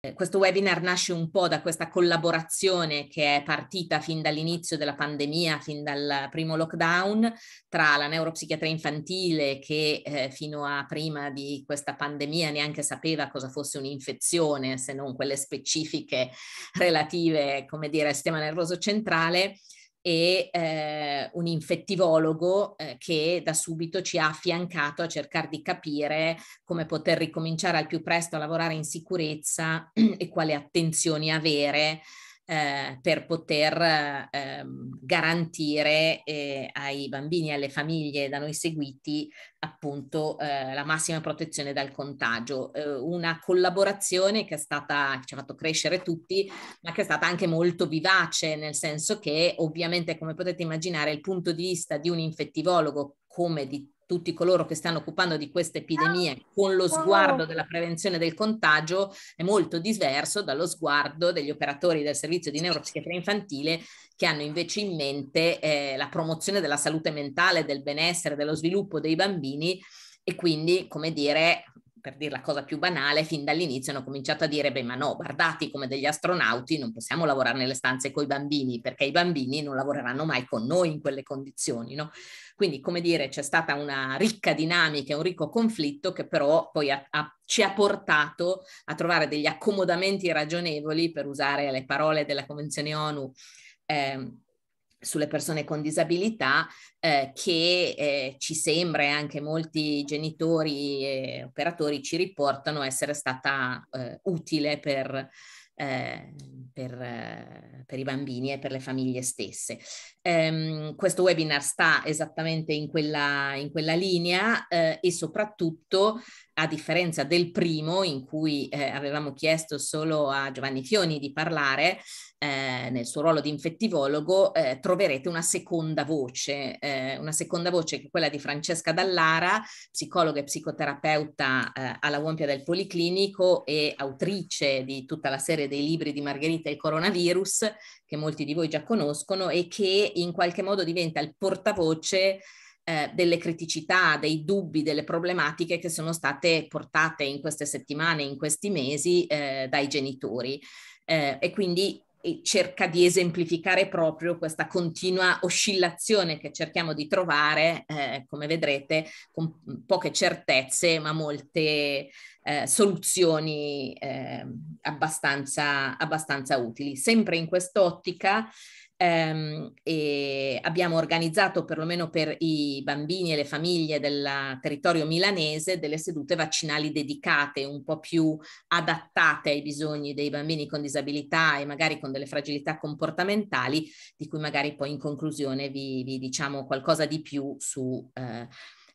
Eh, questo webinar nasce un po' da questa collaborazione che è partita fin dall'inizio della pandemia, fin dal primo lockdown, tra la neuropsichiatria infantile che eh, fino a prima di questa pandemia neanche sapeva cosa fosse un'infezione, se non quelle specifiche relative, come dire, al sistema nervoso centrale, e eh, un infettivologo eh, che da subito ci ha affiancato a cercare di capire come poter ricominciare al più presto a lavorare in sicurezza e quali attenzioni avere eh, per poter ehm, garantire eh, ai bambini e alle famiglie da noi seguiti appunto eh, la massima protezione dal contagio. Eh, una collaborazione che è stata, che ci ha fatto crescere tutti, ma che è stata anche molto vivace, nel senso che ovviamente come potete immaginare il punto di vista di un infettivologo come di tutti coloro che stanno occupando di queste epidemie ah, con lo sguardo della prevenzione del contagio è molto diverso dallo sguardo degli operatori del servizio di neuropsichiatria infantile che hanno invece in mente eh, la promozione della salute mentale, del benessere, dello sviluppo dei bambini e quindi, come dire, per dire la cosa più banale, fin dall'inizio hanno cominciato a dire, beh ma no, guardati come degli astronauti, non possiamo lavorare nelle stanze con i bambini, perché i bambini non lavoreranno mai con noi in quelle condizioni, no? Quindi, come dire, c'è stata una ricca dinamica, un ricco conflitto che però poi ha, ha, ci ha portato a trovare degli accomodamenti ragionevoli, per usare le parole della Convenzione ONU, eh, sulle persone con disabilità eh, che eh, ci sembra e anche molti genitori e operatori ci riportano essere stata eh, utile per, eh, per, eh, per, i bambini e per le famiglie stesse. Ehm, questo webinar sta esattamente in quella, in quella linea eh, e soprattutto a differenza del primo in cui eh, avevamo chiesto solo a Giovanni Fioni di parlare eh, nel suo ruolo di infettivologo, eh, troverete una seconda voce, eh, una seconda voce che è quella di Francesca Dallara, psicologa e psicoterapeuta eh, alla Uompia del Policlinico e autrice di tutta la serie dei libri di Margherita e il coronavirus, che molti di voi già conoscono e che in qualche modo diventa il portavoce eh, delle criticità, dei dubbi, delle problematiche che sono state portate in queste settimane, in questi mesi eh, dai genitori. Eh, e quindi eh, cerca di esemplificare proprio questa continua oscillazione che cerchiamo di trovare, eh, come vedrete, con poche certezze ma molte eh, soluzioni eh, abbastanza, abbastanza utili. Sempre in quest'ottica ehm, e abbiamo organizzato perlomeno per i bambini e le famiglie del territorio milanese delle sedute vaccinali dedicate, un po' più adattate ai bisogni dei bambini con disabilità e magari con delle fragilità comportamentali, di cui magari poi in conclusione vi, vi diciamo qualcosa di più su... Eh,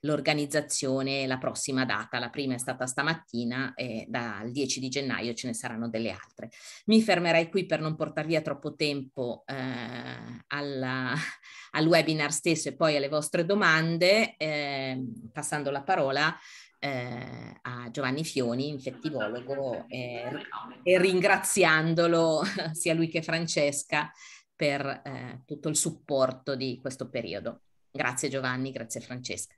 l'organizzazione, la prossima data, la prima è stata stamattina e dal 10 di gennaio ce ne saranno delle altre. Mi fermerei qui per non portare via troppo tempo eh, alla, al webinar stesso e poi alle vostre domande, eh, passando la parola eh, a Giovanni Fioni, infettivologo, eh, e ringraziandolo sia lui che Francesca per eh, tutto il supporto di questo periodo. Grazie Giovanni, grazie Francesca.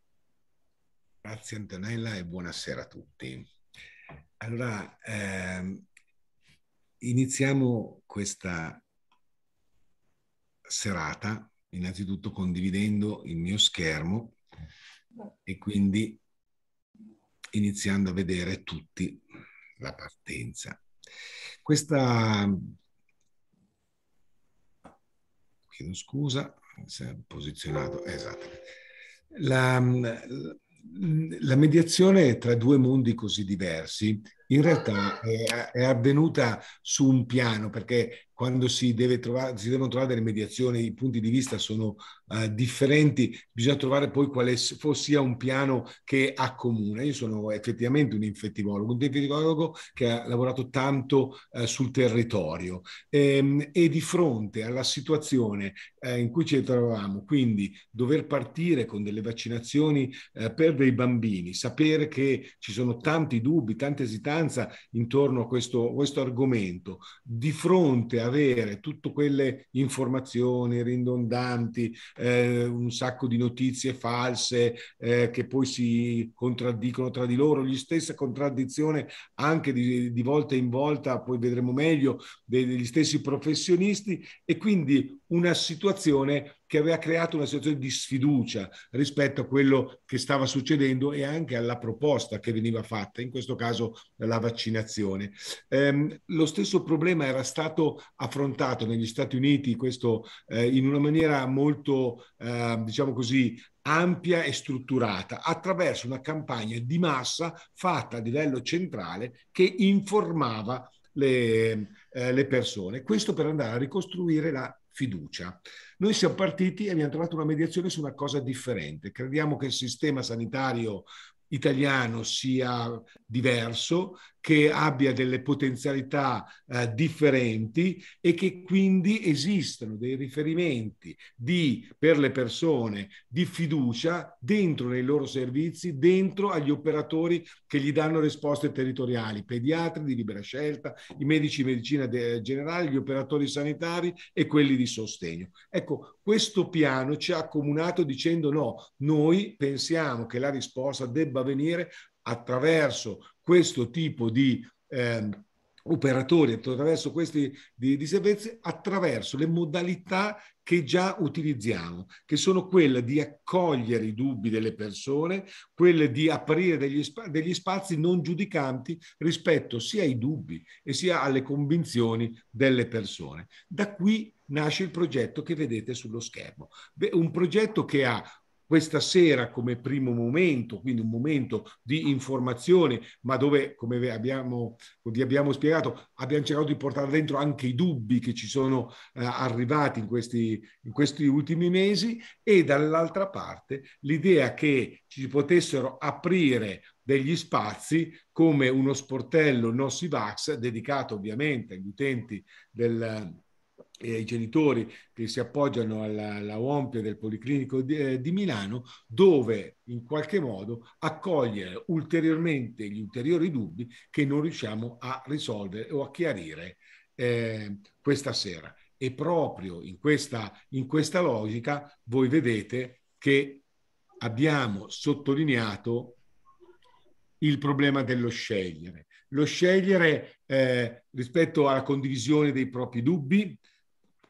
Grazie Antonella e buonasera a tutti. Allora, ehm, iniziamo questa serata innanzitutto condividendo il mio schermo e quindi iniziando a vedere tutti la partenza. Questa, chiedo scusa, si è posizionato, esatto. La, la, la mediazione tra due mondi così diversi in realtà è, è, avvenuta su un piano, perché quando si, trovare, si, devono trovare delle mediazioni, i punti di vista sono uh, differenti, bisogna trovare poi quale sia un piano che accomuna. Io sono effettivamente un infettivologo, un infettivologo che ha lavorato tanto uh, sul territorio e, ehm, e, di fronte alla situazione uh, in cui ci trovavamo, quindi dover partire con delle vaccinazioni per dei bambini, sapere che ci sono tanti dubbi, tante esitazioni, maggioranza intorno a questo, questo argomento, di fronte a avere tutte quelle informazioni ridondanti, eh, un sacco di notizie false eh, che poi si contraddicono tra di loro, gli stessa contraddizione anche di, di volta in volta, poi vedremo meglio, degli stessi professionisti e quindi una situazione che aveva creato una situazione di sfiducia rispetto a quello che stava succedendo e anche alla proposta che veniva fatta, in questo caso la vaccinazione. Ehm, lo stesso problema era stato affrontato negli Stati Uniti, questo eh, in una maniera molto, eh, diciamo così, ampia e strutturata attraverso una campagna di massa fatta a livello centrale che informava le, eh, le persone. Questo per andare a ricostruire la fiducia. Noi siamo partiti e abbiamo trovato una mediazione su una cosa differente. Crediamo che il sistema sanitario italiano sia diverso, che abbia delle potenzialità eh, differenti e che quindi esistano dei riferimenti di, per le persone di fiducia dentro nei loro servizi, dentro agli operatori che gli danno risposte territoriali, pediatri di libera scelta, i medici di medicina de- generale, gli operatori sanitari e quelli di sostegno. Ecco, questo piano ci ha accomunato dicendo no, noi pensiamo che la risposta debba venire attraverso questo tipo di eh, operatori, attraverso questi di, di servizi, attraverso le modalità che già utilizziamo, che sono quelle di accogliere i dubbi delle persone, quelle di aprire degli, degli spazi non giudicanti rispetto sia ai dubbi e sia alle convinzioni delle persone. Da qui nasce il progetto che vedete sullo schermo, un progetto che ha questa sera come primo momento, quindi un momento di informazione, ma dove, come abbiamo, abbiamo spiegato, abbiamo cercato di portare dentro anche i dubbi che ci sono eh, arrivati in questi, in questi ultimi mesi e dall'altra parte l'idea che ci potessero aprire degli spazi come uno sportello Vax dedicato ovviamente agli utenti del, e ai genitori che si appoggiano alla, alla OMP del Policlinico di, eh, di, Milano, dove in qualche modo accogliere ulteriormente gli ulteriori dubbi che non riusciamo a risolvere o a chiarire eh, questa sera. E proprio in questa, in questa logica voi vedete che abbiamo sottolineato il problema dello scegliere. Lo scegliere eh, rispetto alla condivisione dei propri dubbi,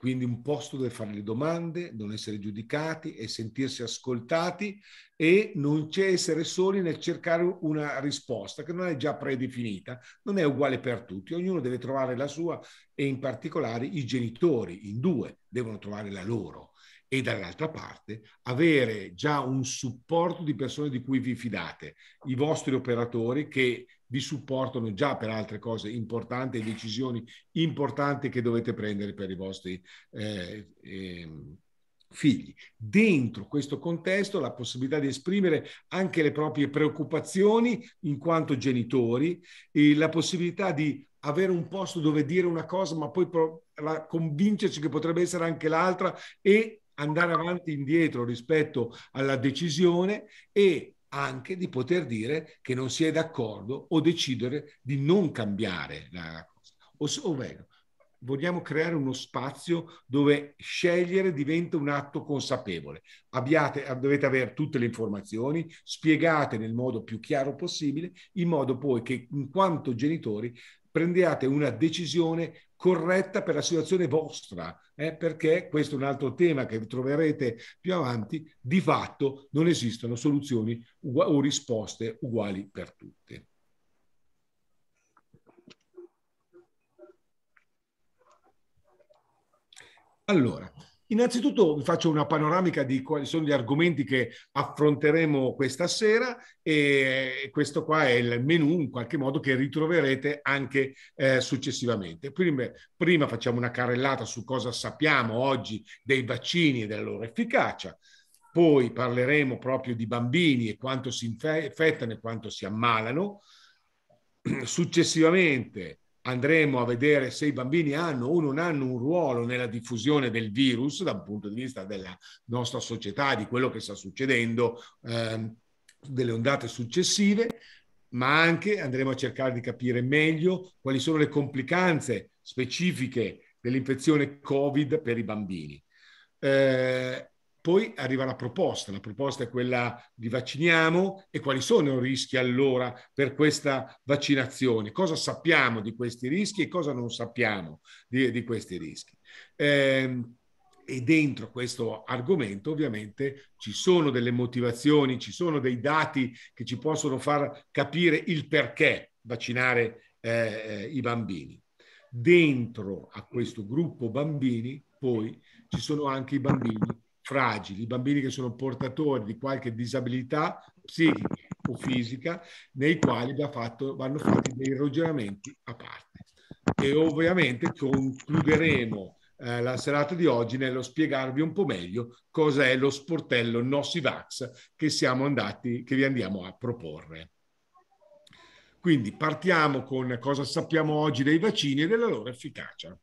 quindi un posto dove fare le domande, non essere giudicati e sentirsi ascoltati e non c'è essere soli nel cercare una risposta che non è già predefinita, non è uguale per tutti, ognuno deve trovare la sua e in particolare i genitori in due devono trovare la loro e dall'altra parte avere già un supporto di persone di cui vi fidate, i vostri operatori che vi supportano già per altre cose importanti e decisioni importanti che dovete prendere per i vostri eh, eh, figli. Dentro questo contesto la possibilità di esprimere anche le proprie preoccupazioni in quanto genitori, la possibilità di avere un posto dove dire una cosa ma poi convincerci che potrebbe essere anche l'altra e andare avanti e indietro rispetto alla decisione e anche di poter dire che non si è d'accordo o decidere di non cambiare la cosa. O, ovvero, vogliamo creare uno spazio dove scegliere diventa un atto consapevole. Abbiate, dovete avere tutte le informazioni, spiegate nel modo più chiaro possibile, in modo poi che in quanto genitori prendiate una decisione corretta per la situazione vostra, eh, perché questo è un altro tema che troverete più avanti, di fatto non esistono soluzioni ugu- o risposte uguali per tutte. Allora, Innanzitutto vi faccio una panoramica di quali sono gli argomenti che affronteremo questa sera e questo qua è il menu in qualche modo che ritroverete anche eh, successivamente. Prima, prima facciamo una carrellata su cosa sappiamo oggi dei vaccini e della loro efficacia, poi parleremo proprio di bambini e quanto si infettano e quanto si ammalano. Successivamente andremo a vedere se i bambini hanno o non hanno un ruolo nella diffusione del virus dal punto di vista della nostra società, di quello che sta succedendo, eh, delle ondate successive, ma anche andremo a cercare di capire meglio quali sono le complicanze specifiche dell'infezione Covid per i bambini. Eh, poi arriva la proposta, la proposta è quella di vacciniamo e quali sono i rischi allora per questa vaccinazione, cosa sappiamo di questi rischi e cosa non sappiamo di, di questi rischi. Eh, e dentro questo argomento ovviamente ci sono delle motivazioni, ci sono dei dati che ci possono far capire il perché vaccinare eh, i bambini. Dentro a questo gruppo bambini poi ci sono anche i bambini fragili, i bambini che sono portatori di qualche disabilità psichica o fisica, nei quali va fatto, vanno fatti dei ragionamenti a parte. E ovviamente concluderemo eh, la serata di oggi nello spiegarvi un po' meglio cosa è lo sportello Nossivax che, siamo andati, che vi andiamo a proporre. Quindi partiamo con cosa sappiamo oggi dei vaccini e della loro efficacia.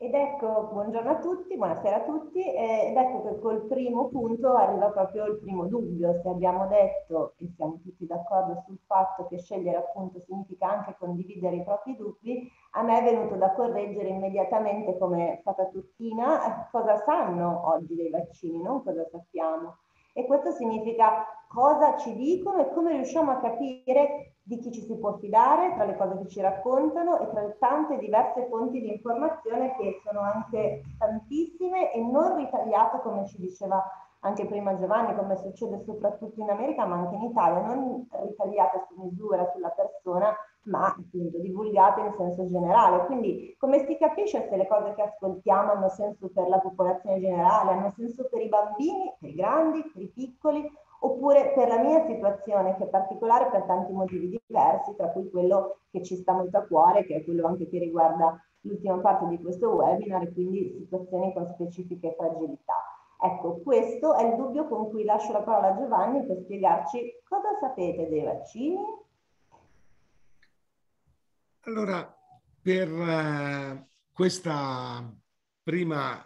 Ed ecco, buongiorno a tutti, buonasera a tutti, eh, ed ecco che col primo punto arriva proprio il primo dubbio, se abbiamo detto e siamo tutti d'accordo sul fatto che scegliere appunto significa anche condividere i propri dubbi, a me è venuto da correggere immediatamente come fatta Turchina eh, cosa sanno oggi dei vaccini, non cosa sappiamo. E questo significa cosa ci dicono e come riusciamo a capire di chi ci si può fidare tra le cose che ci raccontano e tra le tante diverse fonti di informazione che sono anche tantissime e non ritagliate come ci diceva anche prima Giovanni, come succede soprattutto in America, ma anche in Italia, non ritagliate su misura sulla persona, ma appunto divulgate in senso generale. Quindi come si capisce se le cose che ascoltiamo hanno senso per la popolazione generale, hanno senso per i bambini, per i grandi, per i piccoli, oppure per la mia situazione che è particolare per tanti motivi diversi, tra cui quello che ci sta molto a cuore, che è quello anche che riguarda l'ultima parte di questo webinar, e quindi situazioni con specifiche fragilità. Ecco, questo è il dubbio con cui lascio la parola a Giovanni per spiegarci cosa sapete dei vaccini. Allora, per uh, questa prima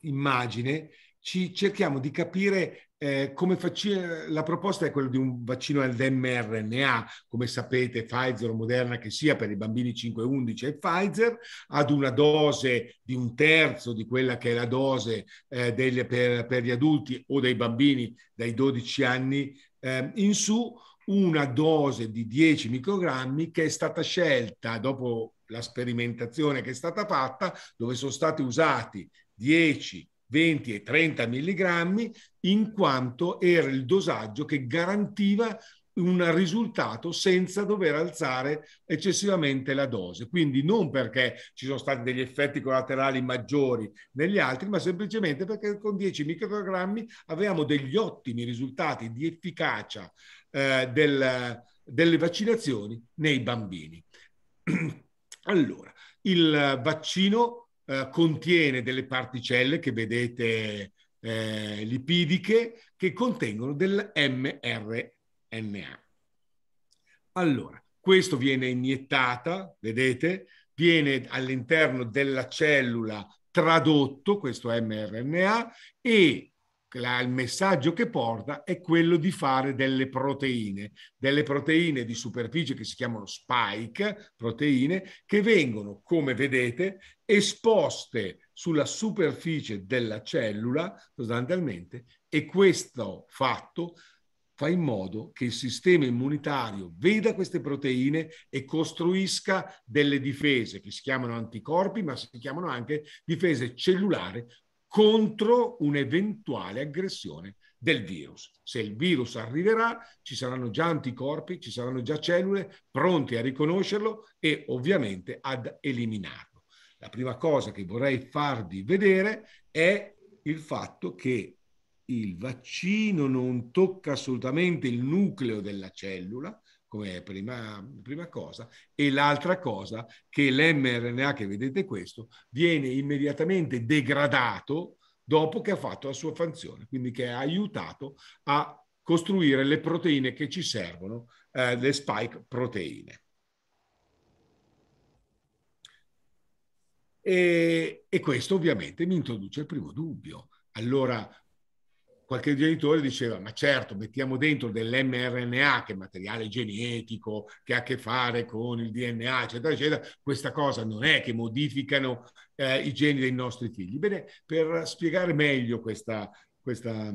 immagine ci cerchiamo di capire eh, facci- la proposta è quella di un vaccino ad mRNA, come sapete, Pfizer o Moderna che sia per i bambini 5-11 e Pfizer, ad una dose di un terzo di quella che è la dose eh, del, per, per, gli adulti o dei bambini dai 12 anni eh, in su, una dose di 10 microgrammi che è stata scelta dopo la sperimentazione che è stata fatta, dove sono stati usati 10 20 e 30 milligrammi, in quanto era il dosaggio che garantiva un risultato senza dover alzare eccessivamente la dose. Quindi non perché ci sono stati degli effetti collaterali maggiori negli altri, ma semplicemente perché con 10 microgrammi avevamo degli ottimi risultati di efficacia eh, del, delle vaccinazioni nei bambini. Allora, il vaccino eh, contiene delle particelle che vedete eh, lipidiche che contengono del mRNA. Allora, questo viene iniettata, vedete, viene all'interno della cellula tradotto questo mRNA e la, il messaggio che porta è quello di fare delle proteine, delle proteine di superficie che si chiamano spike, proteine, che vengono, come vedete, esposte sulla superficie della cellula sostanzialmente e questo fatto fa in modo che il sistema immunitario veda queste proteine e costruisca delle difese che si chiamano anticorpi, ma si chiamano anche difese cellulari contro un'eventuale aggressione del virus. Se il virus arriverà, ci saranno già anticorpi, ci saranno già cellule pronte a riconoscerlo e ovviamente ad eliminarlo. La prima cosa che vorrei farvi vedere è il fatto che il vaccino non tocca assolutamente il nucleo della cellula, come prima, prima cosa, e l'altra cosa che l'mRNA che vedete questo viene immediatamente degradato dopo che ha fatto la sua funzione, quindi che ha aiutato a costruire le proteine che ci servono, eh, le spike proteine. E, e questo ovviamente mi introduce il primo dubbio. Allora, qualche genitore diceva, ma certo, mettiamo dentro dell'mRNA, che è materiale genetico, che ha a che fare con il DNA, eccetera, eccetera, questa cosa non è che modificano eh, i geni dei nostri figli. Bene, per spiegare meglio questa, questa,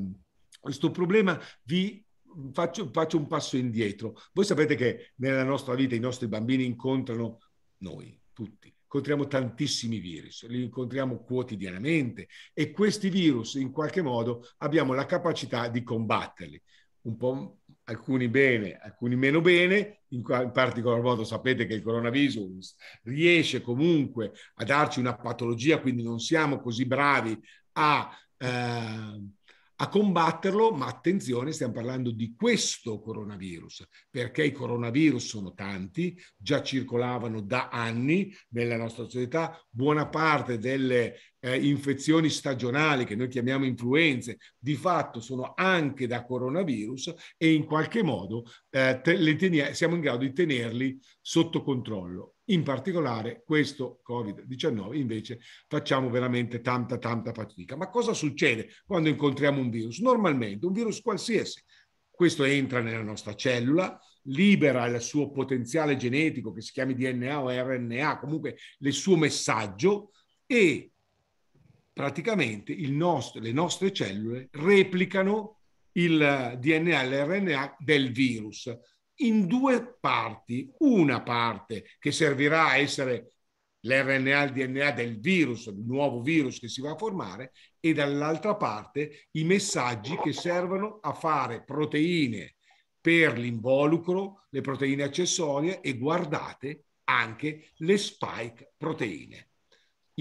questo problema, vi faccio, faccio un passo indietro. Voi sapete che nella nostra vita i nostri bambini incontrano noi, tutti incontriamo tantissimi virus, li incontriamo quotidianamente e questi virus in qualche modo abbiamo la capacità di combatterli. Un po' alcuni bene, alcuni meno bene, in, in particolar modo sapete che il coronavirus riesce comunque a darci una patologia, quindi non siamo così bravi a... Eh, a combatterlo, ma attenzione, stiamo parlando di questo coronavirus, perché i coronavirus sono tanti, già circolavano da anni nella nostra società, buona parte delle eh, infezioni stagionali che noi chiamiamo influenze, di fatto sono anche da coronavirus e in qualche modo eh, te, tenia, siamo in grado di tenerli sotto controllo. In particolare questo Covid-19 invece facciamo veramente tanta tanta fatica. Ma cosa succede quando incontriamo un virus? Normalmente un virus qualsiasi, questo entra nella nostra cellula, libera il suo potenziale genetico che si chiami DNA o RNA, comunque il suo messaggio e praticamente il nostro, le nostre cellule replicano il DNA e l'RNA del virus in due parti. Una parte che servirà a essere l'RNA, il DNA del virus, il nuovo virus che si va a formare, e dall'altra parte i messaggi che servono a fare proteine per l'involucro, le proteine accessorie e guardate anche le spike proteine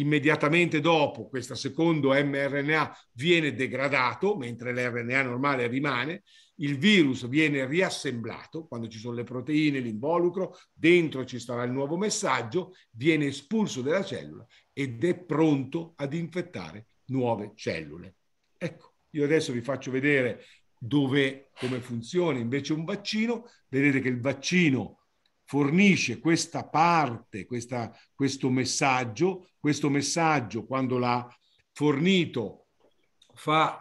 immediatamente dopo questo secondo mRNA viene degradato, mentre l'RNA normale rimane, il virus viene riassemblato, quando ci sono le proteine, l'involucro, dentro ci sarà il nuovo messaggio, viene espulso dalla cellula ed è pronto ad infettare nuove cellule. Ecco, io adesso vi faccio vedere dove, come funziona invece un vaccino. Vedete che il vaccino fornisce questa parte, questa, questo messaggio, questo messaggio quando l'ha fornito fa,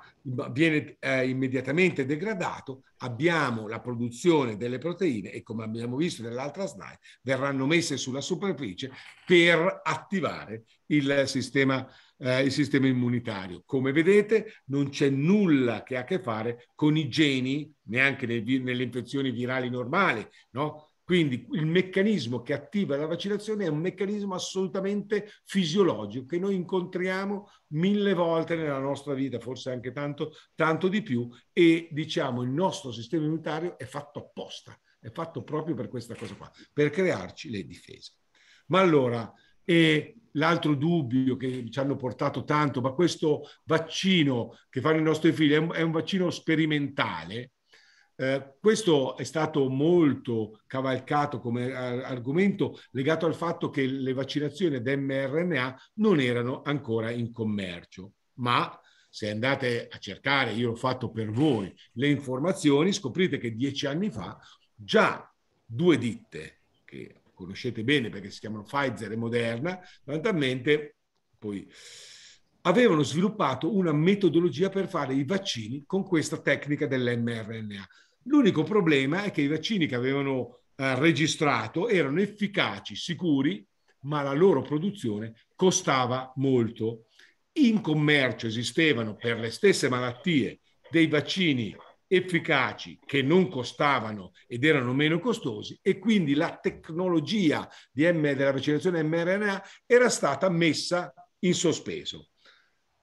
viene eh, immediatamente degradato, abbiamo la produzione delle proteine e come abbiamo visto nell'altra slide, verranno messe sulla superficie per attivare il sistema, eh, il sistema immunitario. Come vedete non c'è nulla che ha a che fare con i geni, neanche nel, nelle infezioni virali normali, no? Quindi il meccanismo che attiva la vaccinazione è un meccanismo assolutamente fisiologico che noi incontriamo mille volte nella nostra vita, forse anche tanto, tanto di più, e diciamo il nostro sistema immunitario è fatto apposta, è fatto proprio per questa cosa qua, per crearci le difese. Ma allora, eh, l'altro dubbio che ci hanno portato tanto, ma questo vaccino che fanno i nostri figli è un, è un vaccino sperimentale, eh, questo è stato molto cavalcato come argomento legato al fatto che le vaccinazioni ad mRNA non erano ancora in commercio, ma se andate a cercare, io l'ho fatto per voi, le informazioni, scoprite che dieci anni fa già due ditte, che conoscete bene perché si chiamano Pfizer e Moderna, fondamentalmente poi avevano sviluppato una metodologia per fare i vaccini con questa tecnica dell'mRNA. L'unico problema è che i vaccini che avevano eh, registrato erano efficaci, sicuri, ma la loro produzione costava molto. In commercio esistevano per le stesse malattie dei vaccini efficaci che non costavano ed erano meno costosi e quindi la tecnologia M, della vaccinazione mRNA era stata messa in sospeso.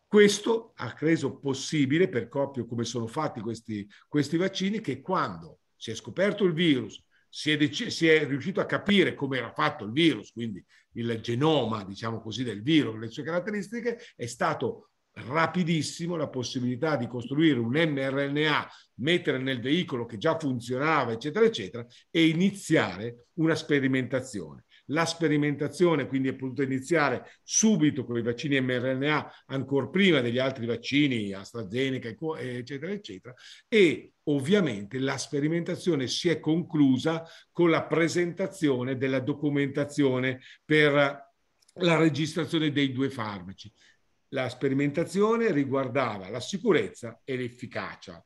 Questo ha reso possibile, per proprio come sono fatti questi, questi vaccini, che quando si è scoperto il virus, si è, dec- si è, riuscito a capire come era fatto il virus, quindi il genoma, diciamo così, del virus, le sue caratteristiche, è stato rapidissimo la possibilità di costruire un mRNA, mettere nel veicolo che già funzionava, eccetera, eccetera, e iniziare una sperimentazione la sperimentazione, quindi è appunto iniziare subito con i vaccini mRNA, ancora prima degli altri vaccini, AstraZeneca, eccetera, eccetera, e ovviamente la sperimentazione si è conclusa con la presentazione della documentazione per la registrazione dei due farmaci. La sperimentazione riguardava la sicurezza e l'efficacia.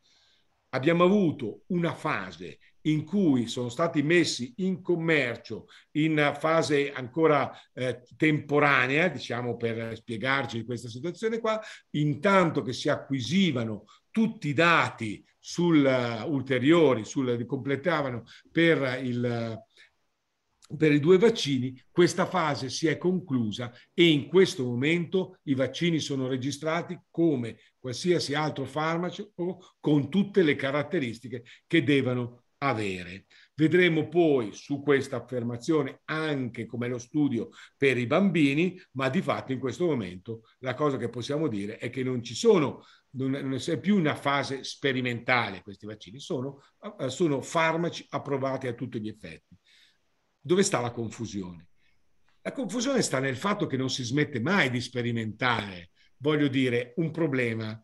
Abbiamo avuto una fase in cui sono stati messi in commercio in fase ancora eh, temporanea, diciamo per spiegarci questa situazione qua, intanto che si acquisivano tutti i dati sul, uh, ulteriori, sul, completavano per il, per i due vaccini, questa fase si è conclusa e in questo momento i vaccini sono registrati come qualsiasi altro farmaco con tutte le caratteristiche che devono avere. Vedremo poi su questa affermazione anche come lo studio per i bambini, ma di fatto in questo momento la cosa che possiamo dire è che non ci sono, non è più una fase sperimentale questi vaccini, sono, eh, sono farmaci approvati a tutti gli effetti. Dove sta la confusione? La confusione sta nel fatto che non si smette mai di sperimentare, voglio dire, un problema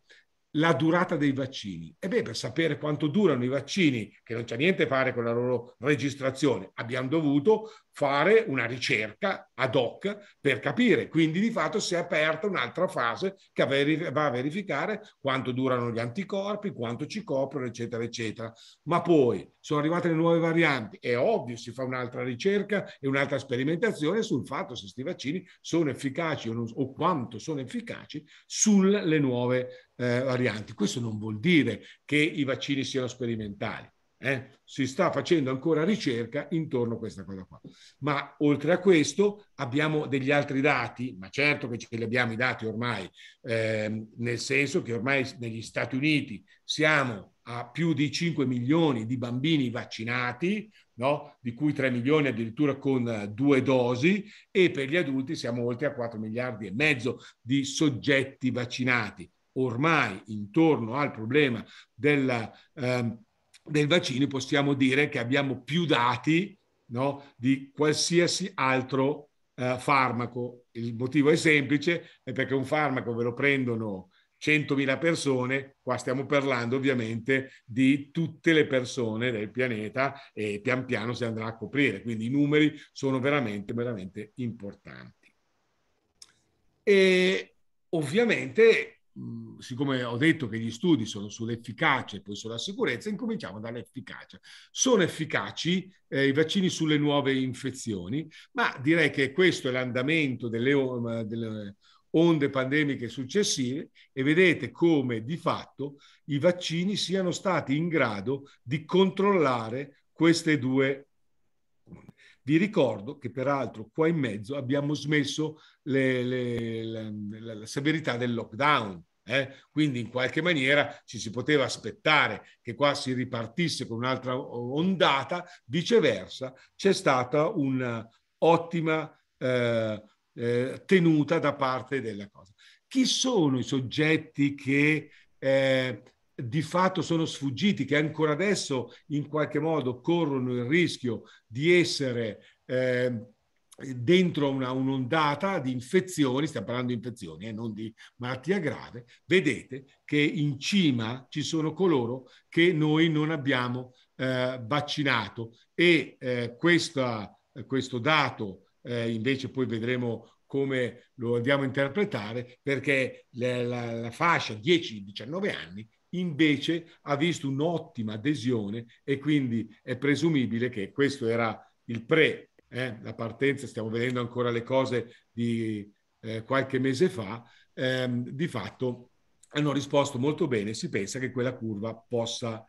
la durata dei vaccini. E beh, per sapere quanto durano i vaccini, che non c'è niente a fare con la loro registrazione, abbiamo dovuto fare una ricerca ad hoc per capire. Quindi di fatto si è aperta un'altra fase che va a verificare quanto durano gli anticorpi, quanto ci coprono, eccetera, eccetera. Ma poi sono arrivate le nuove varianti, è ovvio, si fa un'altra ricerca e un'altra sperimentazione sul fatto se questi vaccini sono efficaci o, non, o quanto sono efficaci sulle nuove eh, varianti. Questo non vuol dire che i vaccini siano sperimentali eh? Si sta facendo ancora ricerca intorno a questa cosa qua. Ma oltre a questo abbiamo degli altri dati, ma certo che ce li abbiamo i dati ormai, ehm, nel senso che ormai negli Stati Uniti siamo a più di 5 milioni di bambini vaccinati, no? di cui 3 milioni addirittura con eh, due dosi, e per gli adulti siamo oltre a 4 miliardi e mezzo di soggetti vaccinati. Ormai intorno al problema della... Ehm, del vaccino possiamo dire che abbiamo più dati no, di qualsiasi altro eh, farmaco. Il motivo è semplice, è perché un farmaco ve lo prendono 100.000 persone, qua stiamo parlando ovviamente di tutte le persone del pianeta e pian piano si andrà a coprire, quindi i numeri sono veramente, veramente importanti. E ovviamente siccome ho detto che gli studi sono sull'efficacia e poi sulla sicurezza, incominciamo dall'efficacia. Sono efficaci eh, i vaccini sulle nuove infezioni, ma direi che questo è l'andamento delle, delle onde pandemiche successive e vedete come di fatto i vaccini siano stati in grado di controllare queste due vi ricordo che peraltro qua in mezzo abbiamo smesso le, le, la, la, la severità del lockdown. Eh? Quindi in qualche maniera ci si poteva aspettare che qua si ripartisse con un'altra ondata, viceversa c'è stata un'ottima eh, eh, tenuta da parte della cosa. Chi sono i soggetti che eh, di fatto sono sfuggiti, che ancora adesso in qualche modo corrono il rischio di essere eh, dentro una, un'ondata di infezioni, stiamo parlando di infezioni e eh, non di malattia grave, vedete che in cima ci sono coloro che noi non abbiamo eh, vaccinato e eh, questa, questo dato eh, invece poi vedremo come lo andiamo a interpretare perché la, la, la fascia 10-19 anni invece ha visto un'ottima adesione e quindi è presumibile che questo era il pre, eh, la partenza, stiamo vedendo ancora le cose di eh, qualche mese fa, ehm, di fatto hanno risposto molto bene si pensa che quella curva possa,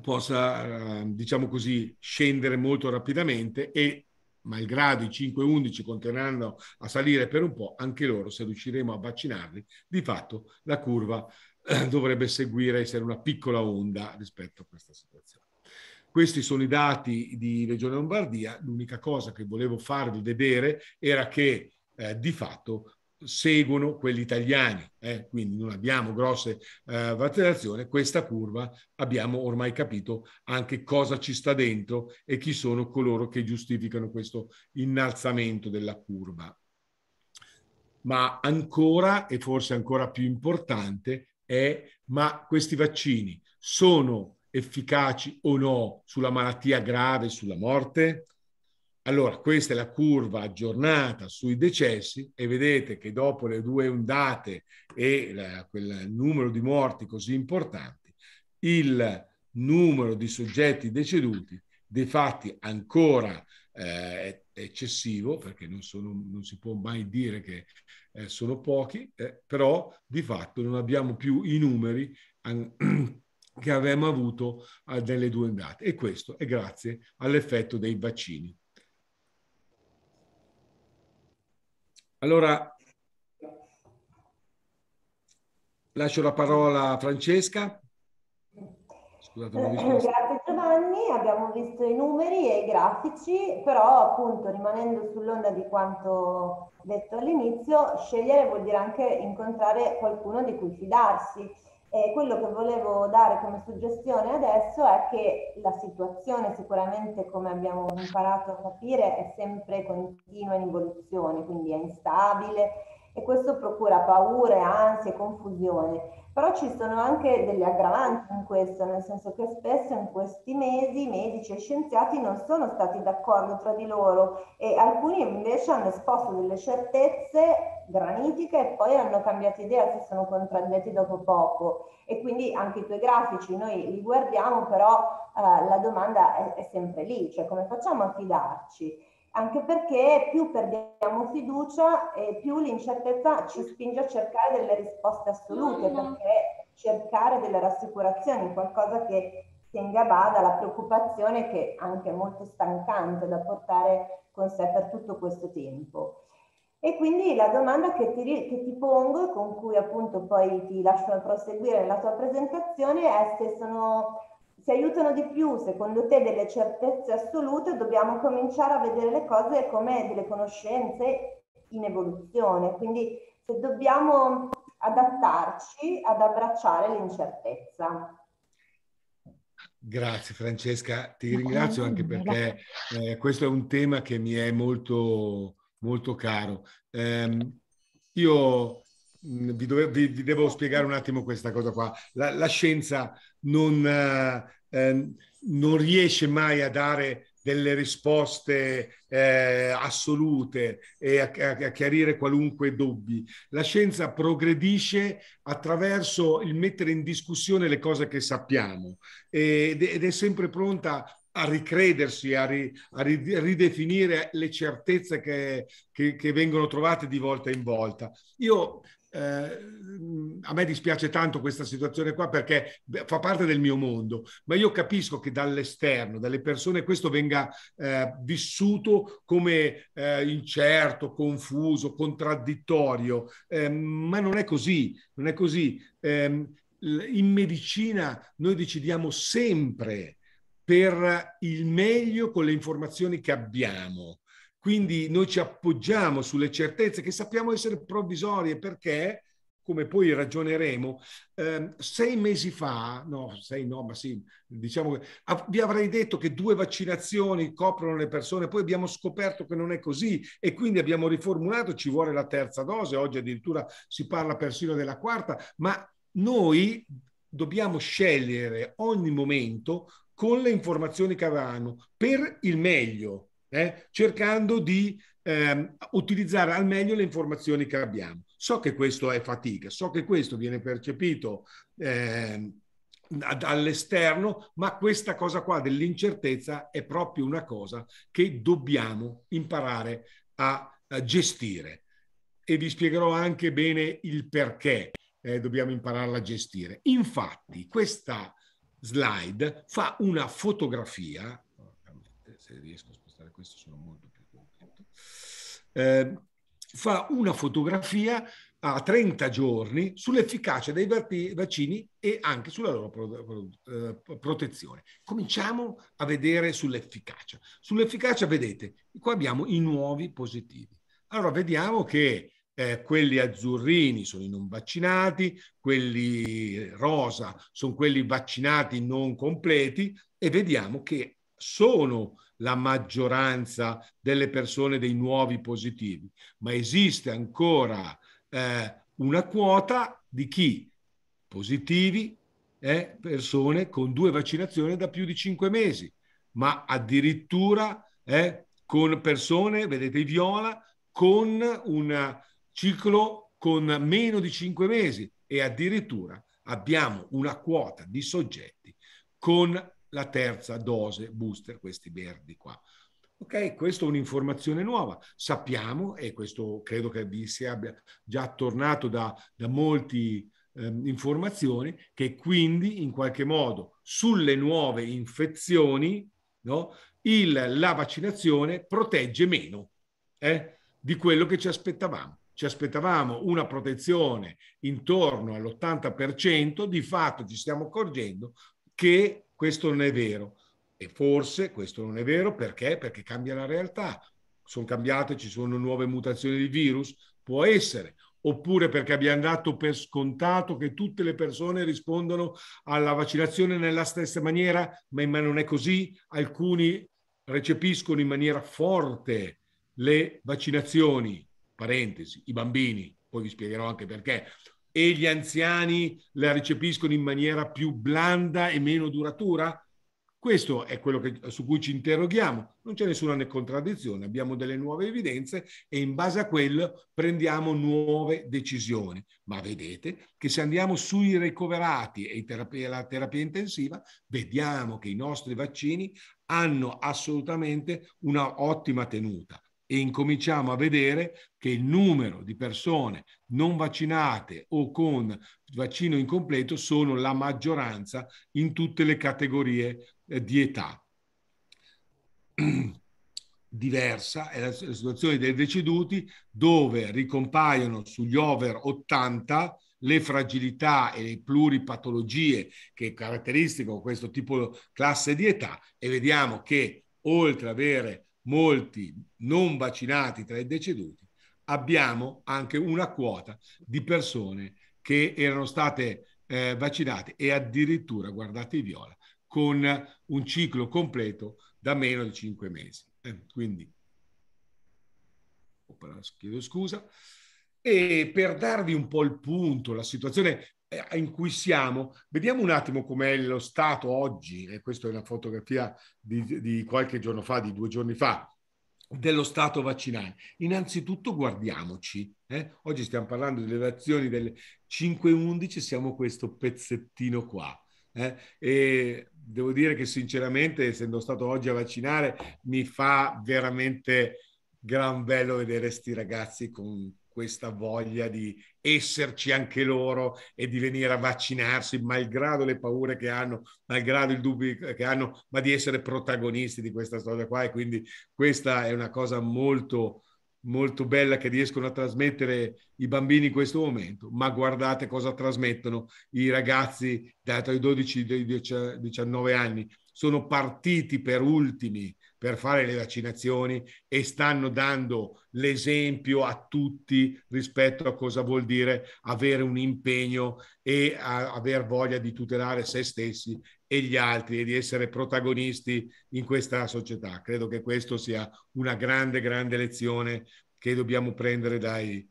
possa eh, diciamo così, scendere molto rapidamente e malgrado i 5-11 continueranno a salire per un po', anche loro, se riusciremo a vaccinarli, di fatto la curva eh, dovrebbe seguire essere una piccola onda rispetto a questa situazione. Questi sono i dati di Regione Lombardia. L'unica cosa che volevo farvi vedere era che eh, di fatto seguono quelli italiani, eh? quindi non abbiamo grosse eh, variazioni. Questa curva abbiamo ormai capito anche cosa ci sta dentro e chi sono coloro che giustificano questo innalzamento della curva. Ma ancora, e forse ancora più importante, è ma questi vaccini sono efficaci o no sulla malattia grave, sulla morte? Allora, questa è la curva aggiornata sui decessi e vedete che dopo le due ondate e la, quel numero di morti così importanti, il numero di soggetti deceduti, dei fatti ancora eh, eccessivo, perché non, sono, non si può mai dire che eh, sono pochi, eh, però di fatto non abbiamo più i numeri che avremmo avuto ah, nelle due andate. e questo è grazie all'effetto dei vaccini. Allora, lascio la parola a Francesca. Scusate, non vi anni, abbiamo visto i numeri e i grafici, però appunto rimanendo sull'onda di quanto detto all'inizio, scegliere vuol dire anche incontrare qualcuno di cui fidarsi. E quello che volevo dare come suggestione adesso è che la situazione sicuramente, come abbiamo imparato a capire, è sempre continua in evoluzione, quindi è instabile, e questo procura paure, ansie, confusione. Però ci sono anche delle aggravanti in questo, nel senso che spesso in questi mesi medici e scienziati non sono stati d'accordo tra di loro e alcuni invece hanno esposto delle certezze granitiche e poi hanno cambiato idea, si sono contraddetti dopo poco. E quindi anche i tuoi grafici noi li guardiamo, però eh, la domanda è, è sempre lì, cioè come facciamo a fidarci? anche perché più perdiamo fiducia e più l'incertezza ci spinge a cercare delle risposte assolute, perché cercare delle rassicurazioni, qualcosa che tenga a bada la preoccupazione che è anche molto stancante da portare con sé per tutto questo tempo. E quindi la domanda che ti, che ti pongo e con cui appunto poi ti lascio proseguire la tua presentazione è se sono si aiutano di più, secondo te, delle certezze assolute, dobbiamo cominciare a vedere le cose come delle conoscenze in evoluzione. Quindi se dobbiamo adattarci ad abbracciare l'incertezza. Grazie Francesca, ti ringrazio anche perché eh, questo è un tema che mi è molto, molto caro. Eh, io Mm, vi, dove, vi, vi, devo spiegare un attimo questa cosa qua. La, la scienza non, eh, ehm, non, riesce mai a dare delle risposte eh, assolute e a, a, chiarire qualunque dubbi. La scienza progredisce attraverso il mettere in discussione le cose che sappiamo ed, ed è sempre pronta a ricredersi, a, ri, a, ridefinire le certezze che, che, che, vengono trovate di volta in volta. Io eh, a me dispiace tanto questa situazione qua perché fa parte del mio mondo, ma io capisco che dall'esterno, dalle persone, questo venga eh, vissuto come eh, incerto, confuso, contraddittorio, ehm, ma non è così, non è così. Ehm, in medicina noi decidiamo sempre per il meglio con le informazioni che abbiamo. Quindi noi ci appoggiamo sulle certezze che sappiamo essere provvisorie perché, come poi ragioneremo, ehm, sei mesi fa, no, sei no, ma sì, diciamo che av- vi avrei detto che due vaccinazioni coprono le persone, poi abbiamo scoperto che non è così e quindi abbiamo riformulato, ci vuole la terza dose, oggi addirittura si parla persino della quarta, ma noi dobbiamo scegliere ogni momento con le informazioni che avevamo per il meglio eh, cercando di eh, utilizzare al meglio le informazioni che abbiamo. So che questo è fatica, so che questo viene percepito eh, all'esterno, ma questa cosa qua dell'incertezza è proprio una cosa che dobbiamo imparare a, a gestire. E vi spiegherò anche bene il perché eh, dobbiamo impararla a gestire. Infatti, questa slide fa una fotografia, se riesco a questo sono molto più contento, eh, fa una fotografia a 30 giorni sull'efficacia dei vaccini e anche sulla loro eh, protezione. Cominciamo a vedere sull'efficacia. Sull'efficacia, vedete, qua abbiamo i nuovi positivi. Allora vediamo che eh, quelli azzurrini sono i non vaccinati, quelli rosa sono quelli vaccinati non completi e vediamo che sono la maggioranza delle persone dei nuovi positivi, ma esiste ancora eh, una quota di chi positivi è eh, persone con due vaccinazioni da più di cinque mesi, ma addirittura eh, con persone, vedete i viola, con un ciclo con meno di cinque mesi e addirittura abbiamo una quota di soggetti con la terza dose booster, questi verdi qua. Ok, questa è un'informazione nuova. Sappiamo, e questo credo che vi sia già tornato da, da molti eh, informazioni, che quindi in qualche modo sulle nuove infezioni no, il, la vaccinazione protegge meno eh, di quello che ci aspettavamo. Ci aspettavamo una protezione intorno all'80%, di fatto ci stiamo accorgendo che questo non è vero. E forse questo non è vero perché? Perché cambia la realtà. Sono cambiate, ci sono nuove mutazioni di virus? Può essere. Oppure perché abbiamo dato per scontato che tutte le persone rispondono alla vaccinazione nella stessa maniera, ma, ma non è così. Alcuni recepiscono in maniera forte le vaccinazioni, parentesi, i bambini, poi vi spiegherò anche perché, e gli anziani la recepiscono in maniera più blanda e meno duratura? Questo è quello che, su cui ci interroghiamo. Non c'è nessuna contraddizione, abbiamo delle nuove evidenze e in base a quello prendiamo nuove decisioni. Ma vedete che se andiamo sui ricoverati e terapia, la terapia intensiva, vediamo che i nostri vaccini hanno assolutamente una ottima tenuta e incominciamo a vedere che il numero di persone non vaccinate o con vaccino incompleto sono la maggioranza in tutte le categorie eh, di età. Diversa è la situazione dei deceduti dove ricompaiono sugli over 80 le fragilità e le pluripatologie che caratterizzano questo tipo di classe di età e vediamo che oltre ad avere molti non vaccinati tra i deceduti, abbiamo anche una quota di persone che erano state eh, vaccinate e addirittura, guardate i viola, con un ciclo completo da meno di 5 mesi. Eh, quindi, chiedo scusa. E per darvi un po' il punto, la situazione eh, in cui siamo. Vediamo un attimo com'è lo stato oggi, e questa è una fotografia di, di qualche giorno fa, di due giorni fa, dello stato vaccinale. Innanzitutto guardiamoci, eh? oggi stiamo parlando delle azioni del 5-11, siamo questo pezzettino qua. Eh? E devo dire che sinceramente, essendo stato oggi a vaccinare, mi fa veramente gran bello vedere questi ragazzi con questa voglia di esserci anche loro e di venire a vaccinarsi, malgrado le paure che hanno, malgrado i dubbi che hanno, ma di essere protagonisti di questa storia qua. E quindi questa è una cosa molto, molto bella che riescono a trasmettere i bambini in questo momento, ma guardate cosa trasmettono i ragazzi da tra i 12 e i 19 anni. Sono partiti per ultimi per fare le vaccinazioni e stanno dando l'esempio a tutti rispetto a cosa vuol dire avere un impegno e aver voglia di tutelare se stessi e gli altri e di essere protagonisti in questa società. Credo che questa sia una grande, grande lezione che dobbiamo prendere dai,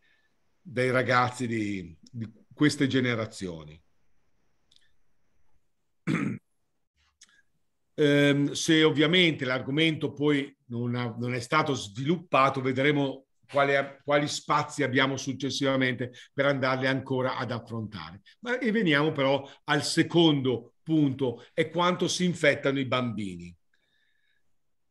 dai ragazzi di, di queste generazioni. Eh, se ovviamente l'argomento poi non, ha, non, è stato sviluppato, vedremo quali, quali spazi abbiamo successivamente per andarle ancora ad affrontare. Ma, e veniamo però al secondo punto, è quanto si infettano i bambini.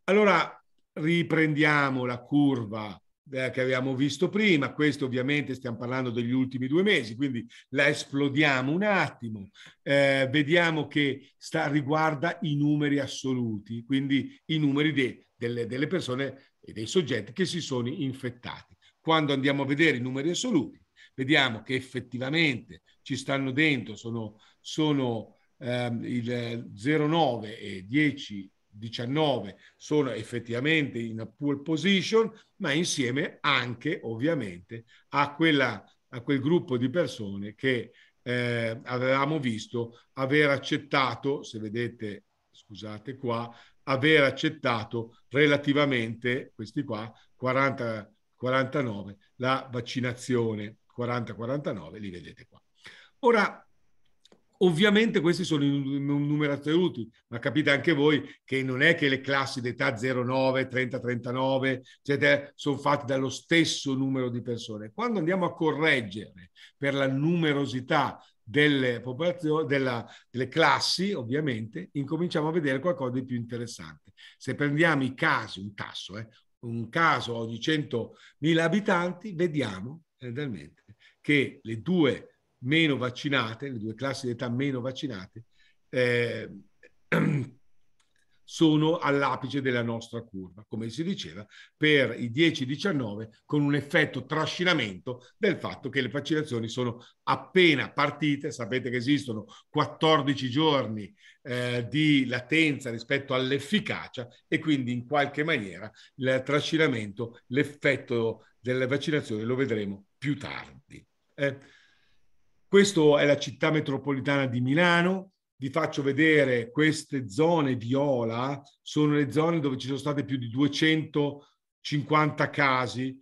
Allora riprendiamo la curva eh, che avevamo visto prima, questo ovviamente stiamo parlando degli ultimi due mesi, quindi la esplodiamo un attimo, eh, vediamo che sta, riguarda i numeri assoluti, quindi i numeri de, delle, delle persone e dei soggetti che si sono infettati. Quando andiamo a vedere i numeri assoluti, vediamo che effettivamente ci stanno dentro, sono, sono ehm, il 0,9 eh, e 10 19 sono effettivamente in pole position, ma insieme anche ovviamente a, quella, a quel gruppo di persone che eh, avevamo visto aver accettato, se vedete, scusate qua, aver accettato relativamente, questi qua, 40, 49, la vaccinazione 40-49, li vedete qua. Ora, Ovviamente questi sono i numeri assoluti, ma capite anche voi che non è che le classi d'età 09, 30, 39, eccetera, sono fatte dallo stesso numero di persone. Quando andiamo a correggere per la numerosità delle, della, delle classi, ovviamente, incominciamo a vedere qualcosa di più interessante. Se prendiamo i casi, un tasso, eh, un caso ogni 100.000 abitanti, vediamo eh, realmente che le due meno vaccinate, le due classi di età meno vaccinate, eh, sono all'apice della nostra curva, come si diceva, per i 10-19 con un effetto trascinamento del fatto che le vaccinazioni sono appena partite, sapete che esistono 14 giorni eh, di latenza rispetto all'efficacia e quindi in qualche maniera il trascinamento, l'effetto delle vaccinazioni lo vedremo più tardi. Eh, questa è la città metropolitana di Milano. Vi faccio vedere queste zone viola, sono le zone dove ci sono state più di 250 casi.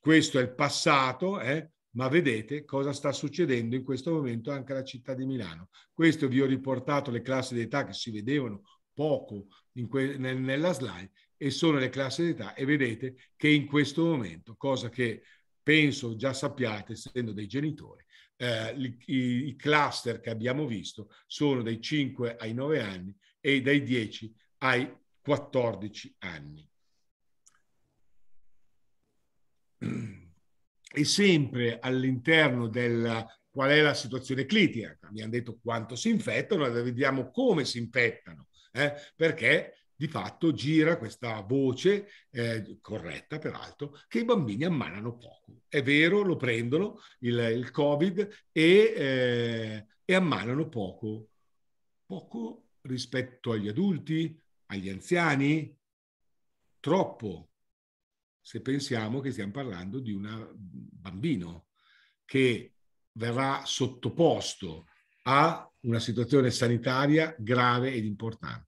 Questo è il passato, eh? ma vedete cosa sta succedendo in questo momento anche alla città di Milano. Questo vi ho riportato le classi d'età che si vedevano poco que- nel, nella slide e sono le classi d'età e vedete che in questo momento, cosa che penso già sappiate essendo dei genitori, eh, i, i, cluster che abbiamo visto sono dai 5 ai 9 anni e dai 10 ai 14 anni. E sempre all'interno del qual è la situazione clinica, abbiamo detto quanto si infettano, adesso vediamo come si infettano, eh? perché di fatto gira questa voce, eh, corretta peraltro, che i bambini ammalano poco. È vero, lo prendono il, il Covid e, eh, e, ammanano poco. Poco rispetto agli adulti, agli anziani, troppo, se pensiamo che stiamo parlando di un mm, bambino che verrà sottoposto a una situazione sanitaria grave ed importante.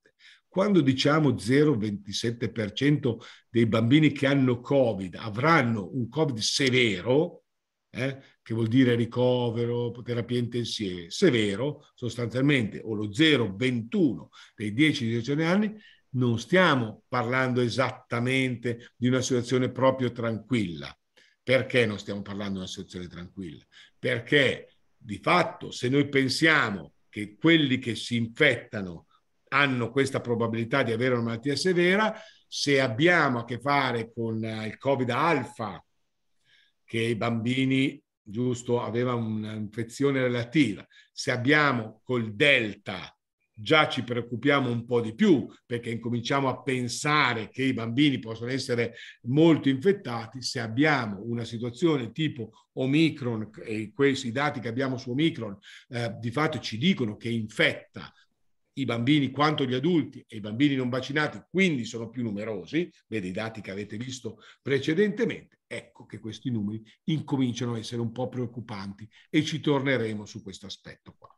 Quando diciamo 0,27% dei bambini che hanno Covid avranno un Covid severo, eh, che vuol dire ricovero, terapia intensiva, severo, sostanzialmente, o lo 0,21 dei 10-18 anni, non stiamo parlando esattamente di una situazione proprio tranquilla. Perché non stiamo parlando di una situazione tranquilla? Perché di fatto, se noi pensiamo che quelli che si infettano hanno questa probabilità di avere una malattia severa. Se abbiamo a che fare con eh, il Covid alfa, che i bambini giusto aveva un'infezione relativa, se abbiamo col delta già ci preoccupiamo un po' di più perché incominciamo a pensare che i bambini possono essere molto infettati. Se abbiamo una situazione tipo Omicron e questi dati che abbiamo su Omicron eh, di fatto ci dicono che infetta i bambini quanto gli adulti e i bambini non vaccinati quindi sono più numerosi, vede i dati che avete visto precedentemente, ecco che questi numeri incominciano a essere un po' preoccupanti e ci torneremo su questo aspetto qua.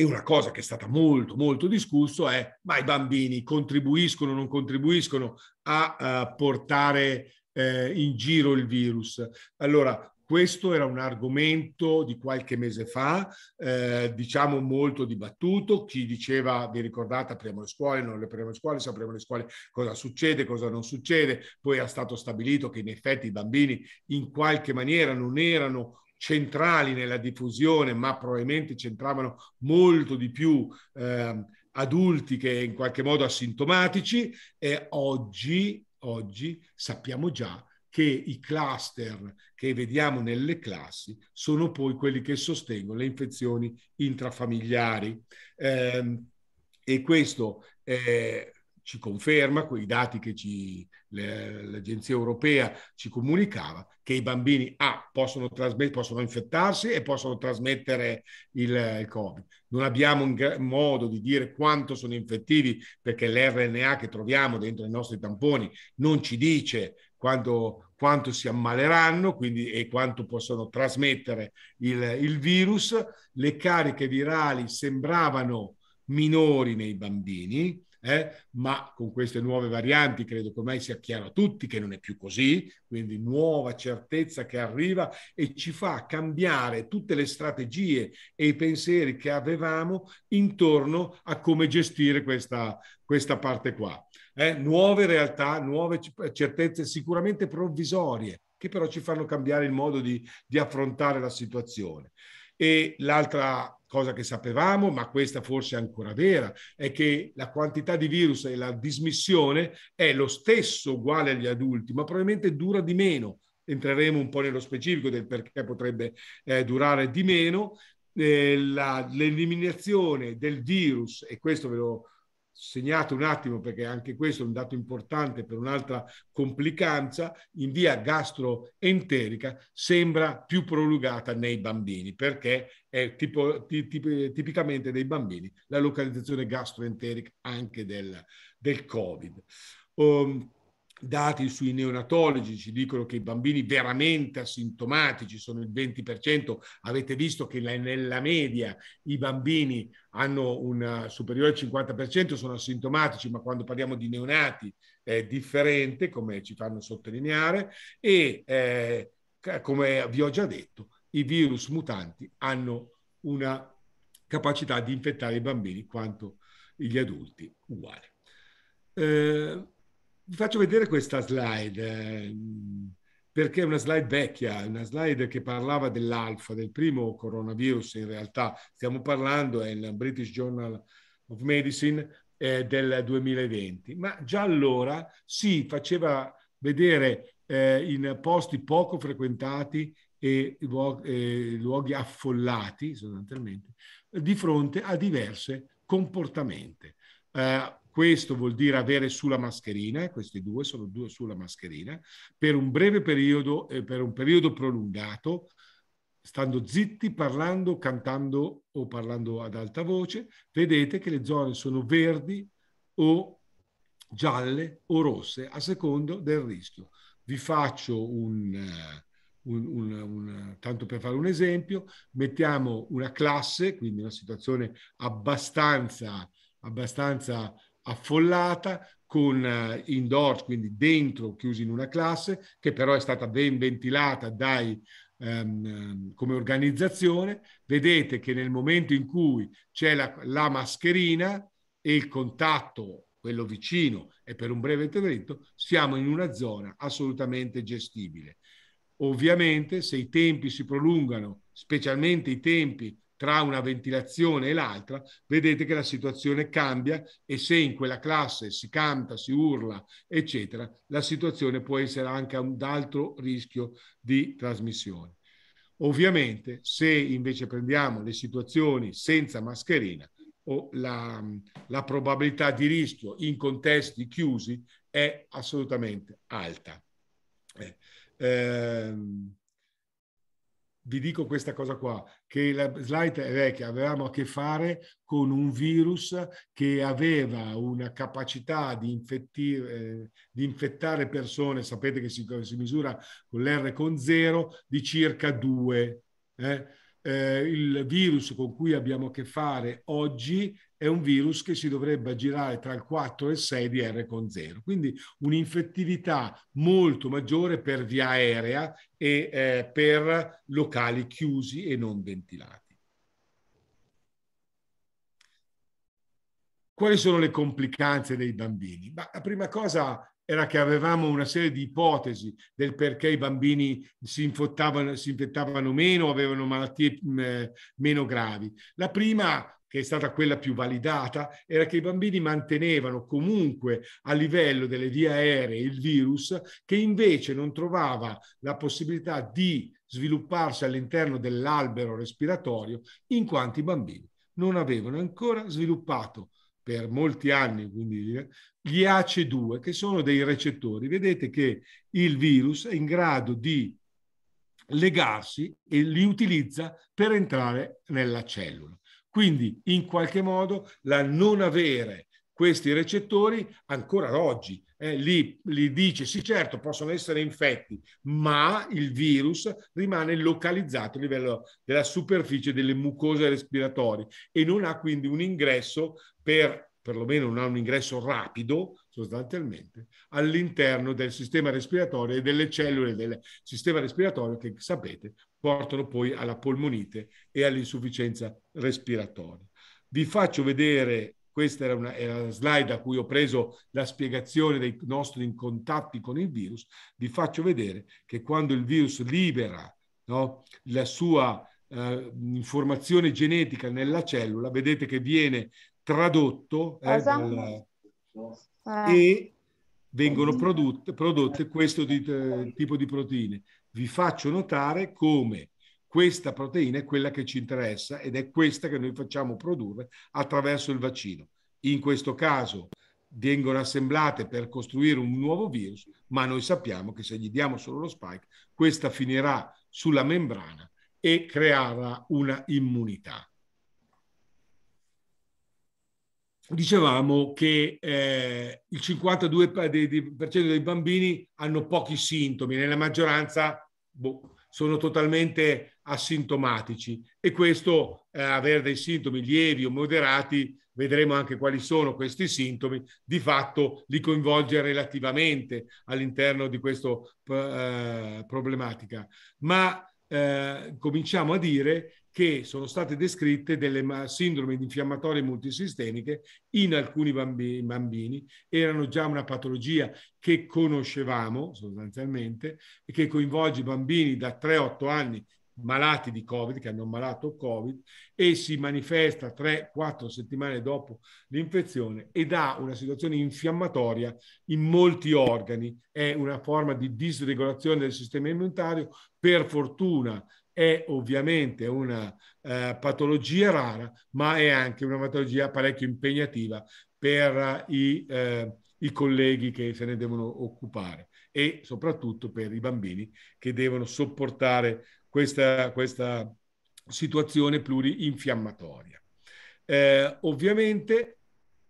E una cosa che è stata molto, molto discussa è ma i bambini contribuiscono o non contribuiscono a, a eh, portare eh, in giro il virus? Allora, questo era un argomento di qualche mese fa, eh, diciamo molto dibattuto. Chi diceva, vi ricordate, apriamo le scuole, non le apriamo le scuole, se apriamo le scuole cosa succede, cosa non succede. Poi è stato stabilito che in effetti i bambini in qualche maniera non erano centrali nella diffusione, ma probabilmente centravano molto di più. Eh, adulti che in qualche modo asintomatici e oggi, oggi sappiamo già che i cluster che vediamo nelle classi sono poi quelli che sostengono le infezioni intrafamiliari. Eh, e questo eh, ci conferma quei dati che ci, le, l'Agenzia Europea ci comunicava, che i bambini A ah, possono, possono infettarsi e possono trasmettere il, il Covid. Non abbiamo un, modo di dire quanto sono infettivi perché l'RNA che troviamo dentro i nostri tamponi non ci dice quanto, quanto si ammaleranno quindi, e quanto possono trasmettere il, il virus. Le cariche virali sembravano minori nei bambini, eh? ma con queste nuove varianti credo che ormai sia chiaro a tutti che non è più così, quindi nuova certezza che arriva e ci fa cambiare tutte le strategie e i pensieri che avevamo intorno a come gestire questa, questa parte qua. Eh? Nuove realtà, nuove certezze sicuramente provvisorie, che però ci fanno cambiare il modo di, di affrontare la situazione. E l'altra cosa che sapevamo, ma questa forse è ancora vera, è che la quantità di virus e la dismissione è lo stesso uguale agli adulti, ma probabilmente dura di meno. Entreremo un po' nello specifico del perché potrebbe eh, durare di meno. Eh, la, l'eliminazione del virus, e questo ve lo segnate un attimo perché anche questo è un dato importante per un'altra complicanza, in via gastroenterica sembra più prolungata nei bambini perché è tipo, tip, tipicamente dei bambini la localizzazione gastroenterica anche del, del Covid. Um, dati sui neonatologi ci dicono che i bambini veramente asintomatici sono il 20%, avete visto che nella media i bambini hanno un eh, superiore al 50% sono asintomatici, ma quando parliamo di neonati è differente, come ci fanno sottolineare, e eh, come vi ho già detto, i virus mutanti hanno una capacità di infettare i bambini quanto gli adulti uguale. Eh, vi faccio vedere questa slide, eh, perché è una slide vecchia, una slide che parlava dell'alfa, del primo coronavirus in realtà. Stiamo parlando, è il British Journal of Medicine eh, del 2020, ma già allora si faceva vedere eh, in posti poco frequentati e luoghi affollati sostanzialmente di fronte a diverse comportamenti. Eh, questo vuol dire avere sulla mascherina, questi due sono due sulla mascherina, per un breve periodo, eh, per un periodo prolungato, stando zitti, parlando, cantando o parlando ad alta voce, vedete che le zone sono verdi o gialle o rosse a secondo del rischio. Vi faccio un, eh, un, un, un, tanto per fare un esempio, mettiamo una classe, quindi una situazione abbastanza, abbastanza affollata con eh, indoor, quindi dentro, chiusi in una classe, che però è stata ben ventilata dai, um, come organizzazione. Vedete che nel momento in cui c'è la, la mascherina e il contatto, quello vicino, è per un breve intervento, siamo in una zona assolutamente gestibile. Ovviamente se i tempi si prolungano, specialmente i tempi tra una ventilazione e l'altra, vedete che la situazione cambia e se in quella classe si canta, si urla, eccetera, la situazione può essere anche ad altro rischio di trasmissione. Ovviamente, se invece prendiamo le situazioni senza mascherina, la, la probabilità di rischio in contesti chiusi è assolutamente alta. Eh, ehm, vi dico questa cosa qua, che la slide è vecchia, avevamo a che fare con un virus che aveva una capacità di, infettire, eh, di infettare persone, sapete che si, si misura con l'R con zero, di circa due. Eh? Eh, il virus con cui abbiamo a che fare oggi è un virus che si dovrebbe aggirare tra il 4 e il 6 di R con 0, quindi un'infettività molto maggiore per via aerea e eh, per locali chiusi e non ventilati. Quali sono le complicanze dei bambini? Ma la prima cosa era che avevamo una serie di ipotesi del perché i bambini si, infettavano meno, avevano malattie eh, meno gravi. La prima che è stata quella più validata, era che i bambini mantenevano comunque a livello delle vie aeree il virus che invece non trovava la possibilità di svilupparsi all'interno dell'albero respiratorio in quanto i bambini non avevano ancora sviluppato per molti anni, quindi gli ace 2 che sono dei recettori. Vedete che il virus è in grado di legarsi e li utilizza per entrare nella cellula. Quindi in qualche modo la non avere questi recettori ancora oggi eh, li, li, dice sì certo possono essere infetti ma il virus rimane localizzato a livello della superficie delle mucose respiratorie e non ha quindi un ingresso per perlomeno non ha un ingresso rapido sostanzialmente, all'interno del sistema respiratorio e delle cellule del sistema respiratorio che sapete portano poi alla polmonite e all'insufficienza respiratoria. Vi faccio vedere, questa era una, era una slide a cui ho preso la spiegazione dei nostri contatti con il virus, vi faccio vedere che quando il virus libera no, la sua Uh, informazione genetica nella cellula, vedete che viene tradotto eh, dalla, esatto. ah. e eh. vengono prodotte, prodotte questo di, eh, tipo di proteine. Vi faccio notare come questa proteina è quella che ci interessa ed è questa che noi facciamo produrre attraverso il vaccino. In questo caso vengono assemblate per costruire un nuovo virus, ma noi sappiamo che se gli diamo solo lo spike, questa finirà sulla membrana e creerà una immunità. dicevamo che eh, il 52% dei bambini hanno pochi sintomi, nella maggioranza boh, sono totalmente asintomatici e questo eh, avere dei sintomi lievi o moderati, vedremo anche quali sono questi sintomi, di fatto li coinvolge relativamente all'interno di questa eh, problematica. Ma eh, cominciamo a dire che sono state descritte delle sindrome infiammatorie multisistemiche in alcuni bambini, bambini. Erano già una patologia che conoscevamo sostanzialmente e che coinvolge bambini da 3-8 anni malati di Covid, che hanno malato Covid, e si manifesta 3-4 settimane dopo l'infezione ed ha una situazione infiammatoria in molti organi. È una forma di disregolazione del sistema immunitario. Per fortuna è ovviamente una eh, patologia rara, ma è anche una patologia parecchio impegnativa per i, eh, i colleghi che se ne devono occupare e soprattutto per i bambini che devono sopportare questa, questa situazione pluriinfiammatoria. Eh, ovviamente,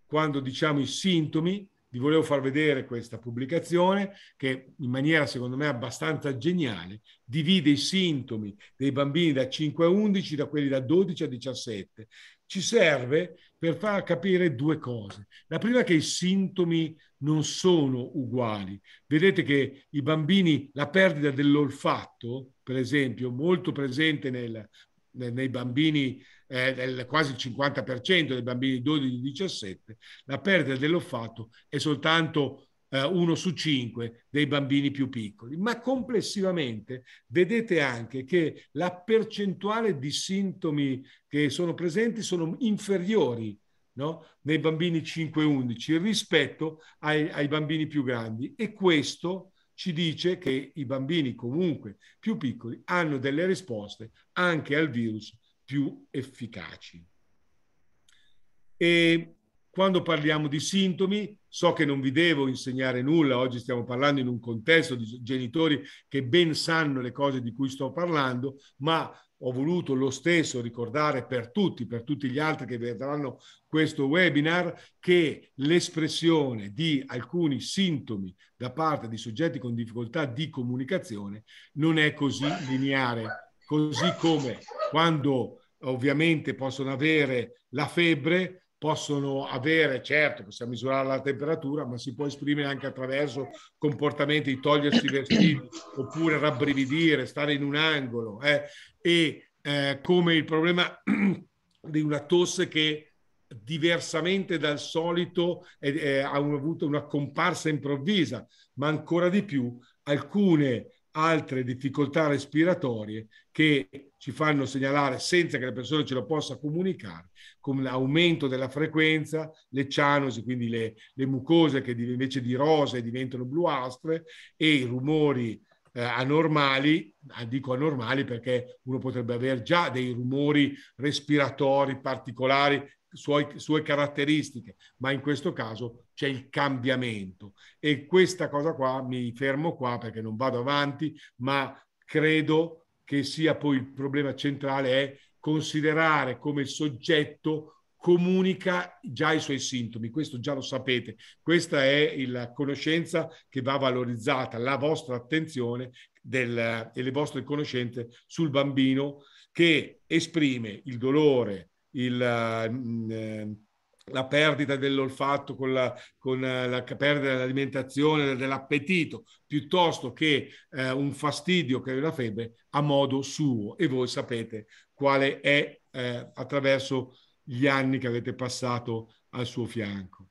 quando diciamo i sintomi, vi volevo far vedere questa pubblicazione che in maniera secondo me abbastanza geniale divide i sintomi dei bambini da 5 a 11 da quelli da 12 a 17. Ci serve per far capire due cose. La prima è che i sintomi non sono uguali. Vedete che i bambini, la perdita dell'olfatto, per esempio, molto presente nel, nei bambini eh, del quasi il 50% dei bambini 12-17, la perdita dell'olfatto è soltanto eh, 1 su cinque dei bambini più piccoli. Ma complessivamente vedete anche che la percentuale di sintomi che sono presenti sono inferiori No? nei bambini 5-11 rispetto ai, ai, bambini più grandi e questo ci dice che i bambini comunque più piccoli hanno delle risposte anche al virus più efficaci. E quando parliamo di sintomi, so che non vi devo insegnare nulla, oggi stiamo parlando in un contesto di genitori che ben sanno le cose di cui sto parlando, ma ho voluto lo stesso ricordare per tutti, per tutti gli altri che vedranno questo webinar, che l'espressione di alcuni sintomi da parte di soggetti con difficoltà di comunicazione non è così lineare così come quando ovviamente possono avere la febbre, possono avere, certo, possiamo misurare la temperatura, ma si può esprimere anche attraverso comportamenti di togliersi i vestiti oppure rabbrividire, stare in un angolo. Eh? E eh, come il problema di una tosse che diversamente dal solito eh, ha avuto una comparsa improvvisa, ma ancora di più alcune altre difficoltà respiratorie che ci fanno segnalare senza che la persona ce lo possa comunicare, come l'aumento della frequenza, le cianosi, quindi le, le mucose che invece di rose diventano bluastre e i rumori eh, anormali, dico anormali perché uno potrebbe avere già dei rumori respiratori particolari suoi, sue caratteristiche, ma in questo caso c'è il cambiamento. E questa cosa qua mi fermo qua perché non vado avanti, ma credo che sia poi il problema centrale è considerare come il soggetto comunica già i suoi sintomi, questo già lo sapete, questa è la conoscenza che va valorizzata, la vostra attenzione del, e le vostre conoscenze sul bambino che esprime il dolore, il, eh, eh, la perdita dell'olfatto con la, con eh, la perdita dell'alimentazione, dell'appetito, piuttosto che eh, un fastidio che è una febbre a modo suo. E voi sapete quale è eh, attraverso gli anni che avete passato al suo fianco.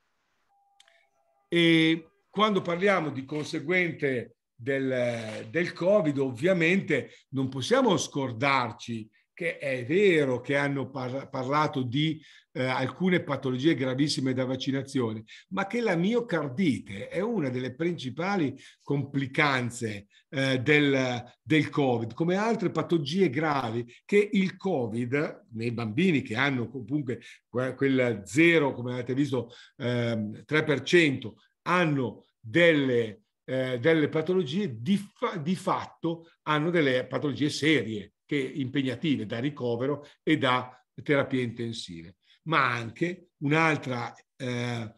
E quando parliamo di conseguente del, del Covid, ovviamente non possiamo scordarci che è vero che hanno par- parlato di eh, alcune patologie gravissime da vaccinazione, ma che la miocardite è una delle principali complicanze eh, del, del Covid, come altre patologie gravi che il Covid, nei bambini che hanno comunque quel zero, come avete visto, ehm, 3%, hanno delle, eh, delle patologie di, fa- di fatto hanno delle patologie serie che impegnative da ricovero e da terapie intensive, ma anche un'altra eh,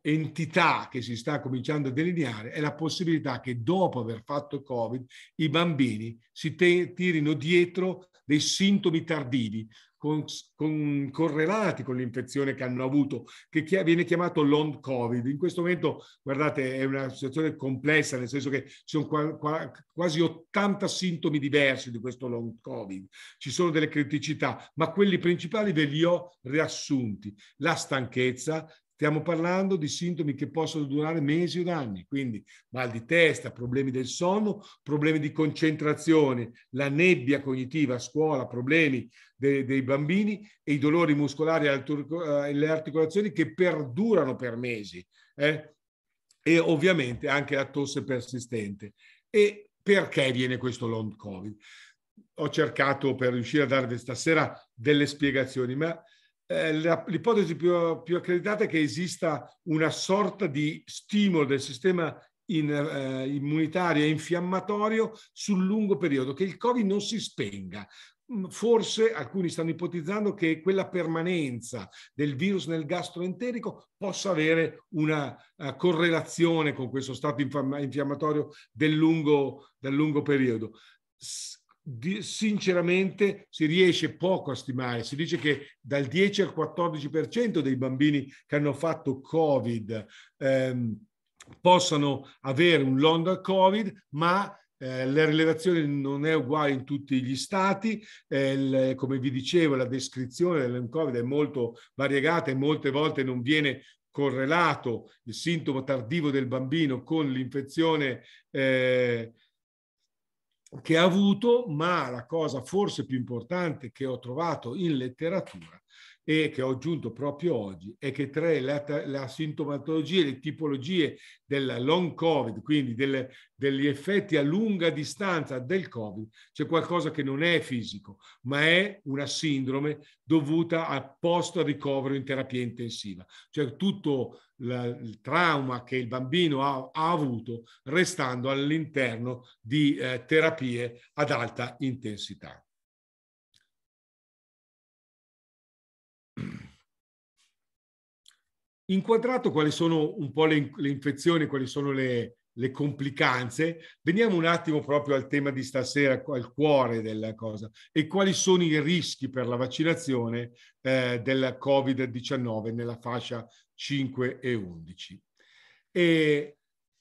entità che si sta cominciando a delineare è la possibilità che dopo aver fatto il Covid i bambini si te- tirino dietro dei sintomi tardivi, con, con, correlati con l'infezione che hanno avuto, che chi, viene chiamato long covid. In questo momento, guardate, è una situazione complessa, nel senso che ci sono qua, qua, quasi 80 sintomi diversi di questo long covid. Ci sono delle criticità, ma quelli principali ve li ho riassunti. La stanchezza, Stiamo parlando di sintomi che possono durare mesi o anni, quindi mal di testa, problemi del sonno, problemi di concentrazione, la nebbia cognitiva a scuola, problemi dei, dei bambini e i dolori muscolari e eh, le articolazioni che perdurano per mesi. Eh? E ovviamente anche la tosse persistente. E perché viene questo long COVID? Ho cercato per riuscire a darvi stasera delle spiegazioni, ma l'ipotesi più, più, accreditata è che esista una sorta di stimolo del sistema in, eh, immunitario e infiammatorio sul lungo periodo, che il Covid non si spenga. Mm, forse alcuni stanno ipotizzando che quella permanenza del virus nel gastroenterico possa avere una uh, correlazione con questo stato infiammatorio del lungo, del lungo periodo. S- di, sinceramente si riesce poco a stimare. Si dice che dal 10 al 14% dei bambini che hanno fatto Covid ehm, possano avere un long Covid, ma eh, la rilevazione non è uguale in tutti gli stati, eh, il, come vi dicevo la descrizione del Covid è molto variegata e molte volte non viene correlato il sintomo tardivo del bambino con l'infezione eh, che ha avuto, ma la cosa forse più importante che ho trovato in letteratura e che ho aggiunto proprio oggi è che tra la, la sintomatologia e le tipologie della long covid, quindi delle, degli effetti a lunga distanza del covid, c'è qualcosa che non è fisico, ma è una sindrome dovuta al post ricovero in terapia intensiva, cioè tutto la, il trauma che il bambino ha, ha avuto restando all'interno di eh, terapie ad alta intensità. inquadrato quali sono un po' le, le infezioni, quali sono le, le, complicanze, veniamo un attimo proprio al tema di stasera, al cuore della cosa, e quali sono i rischi per la vaccinazione eh, della Covid-19 nella fascia 5 e 11. E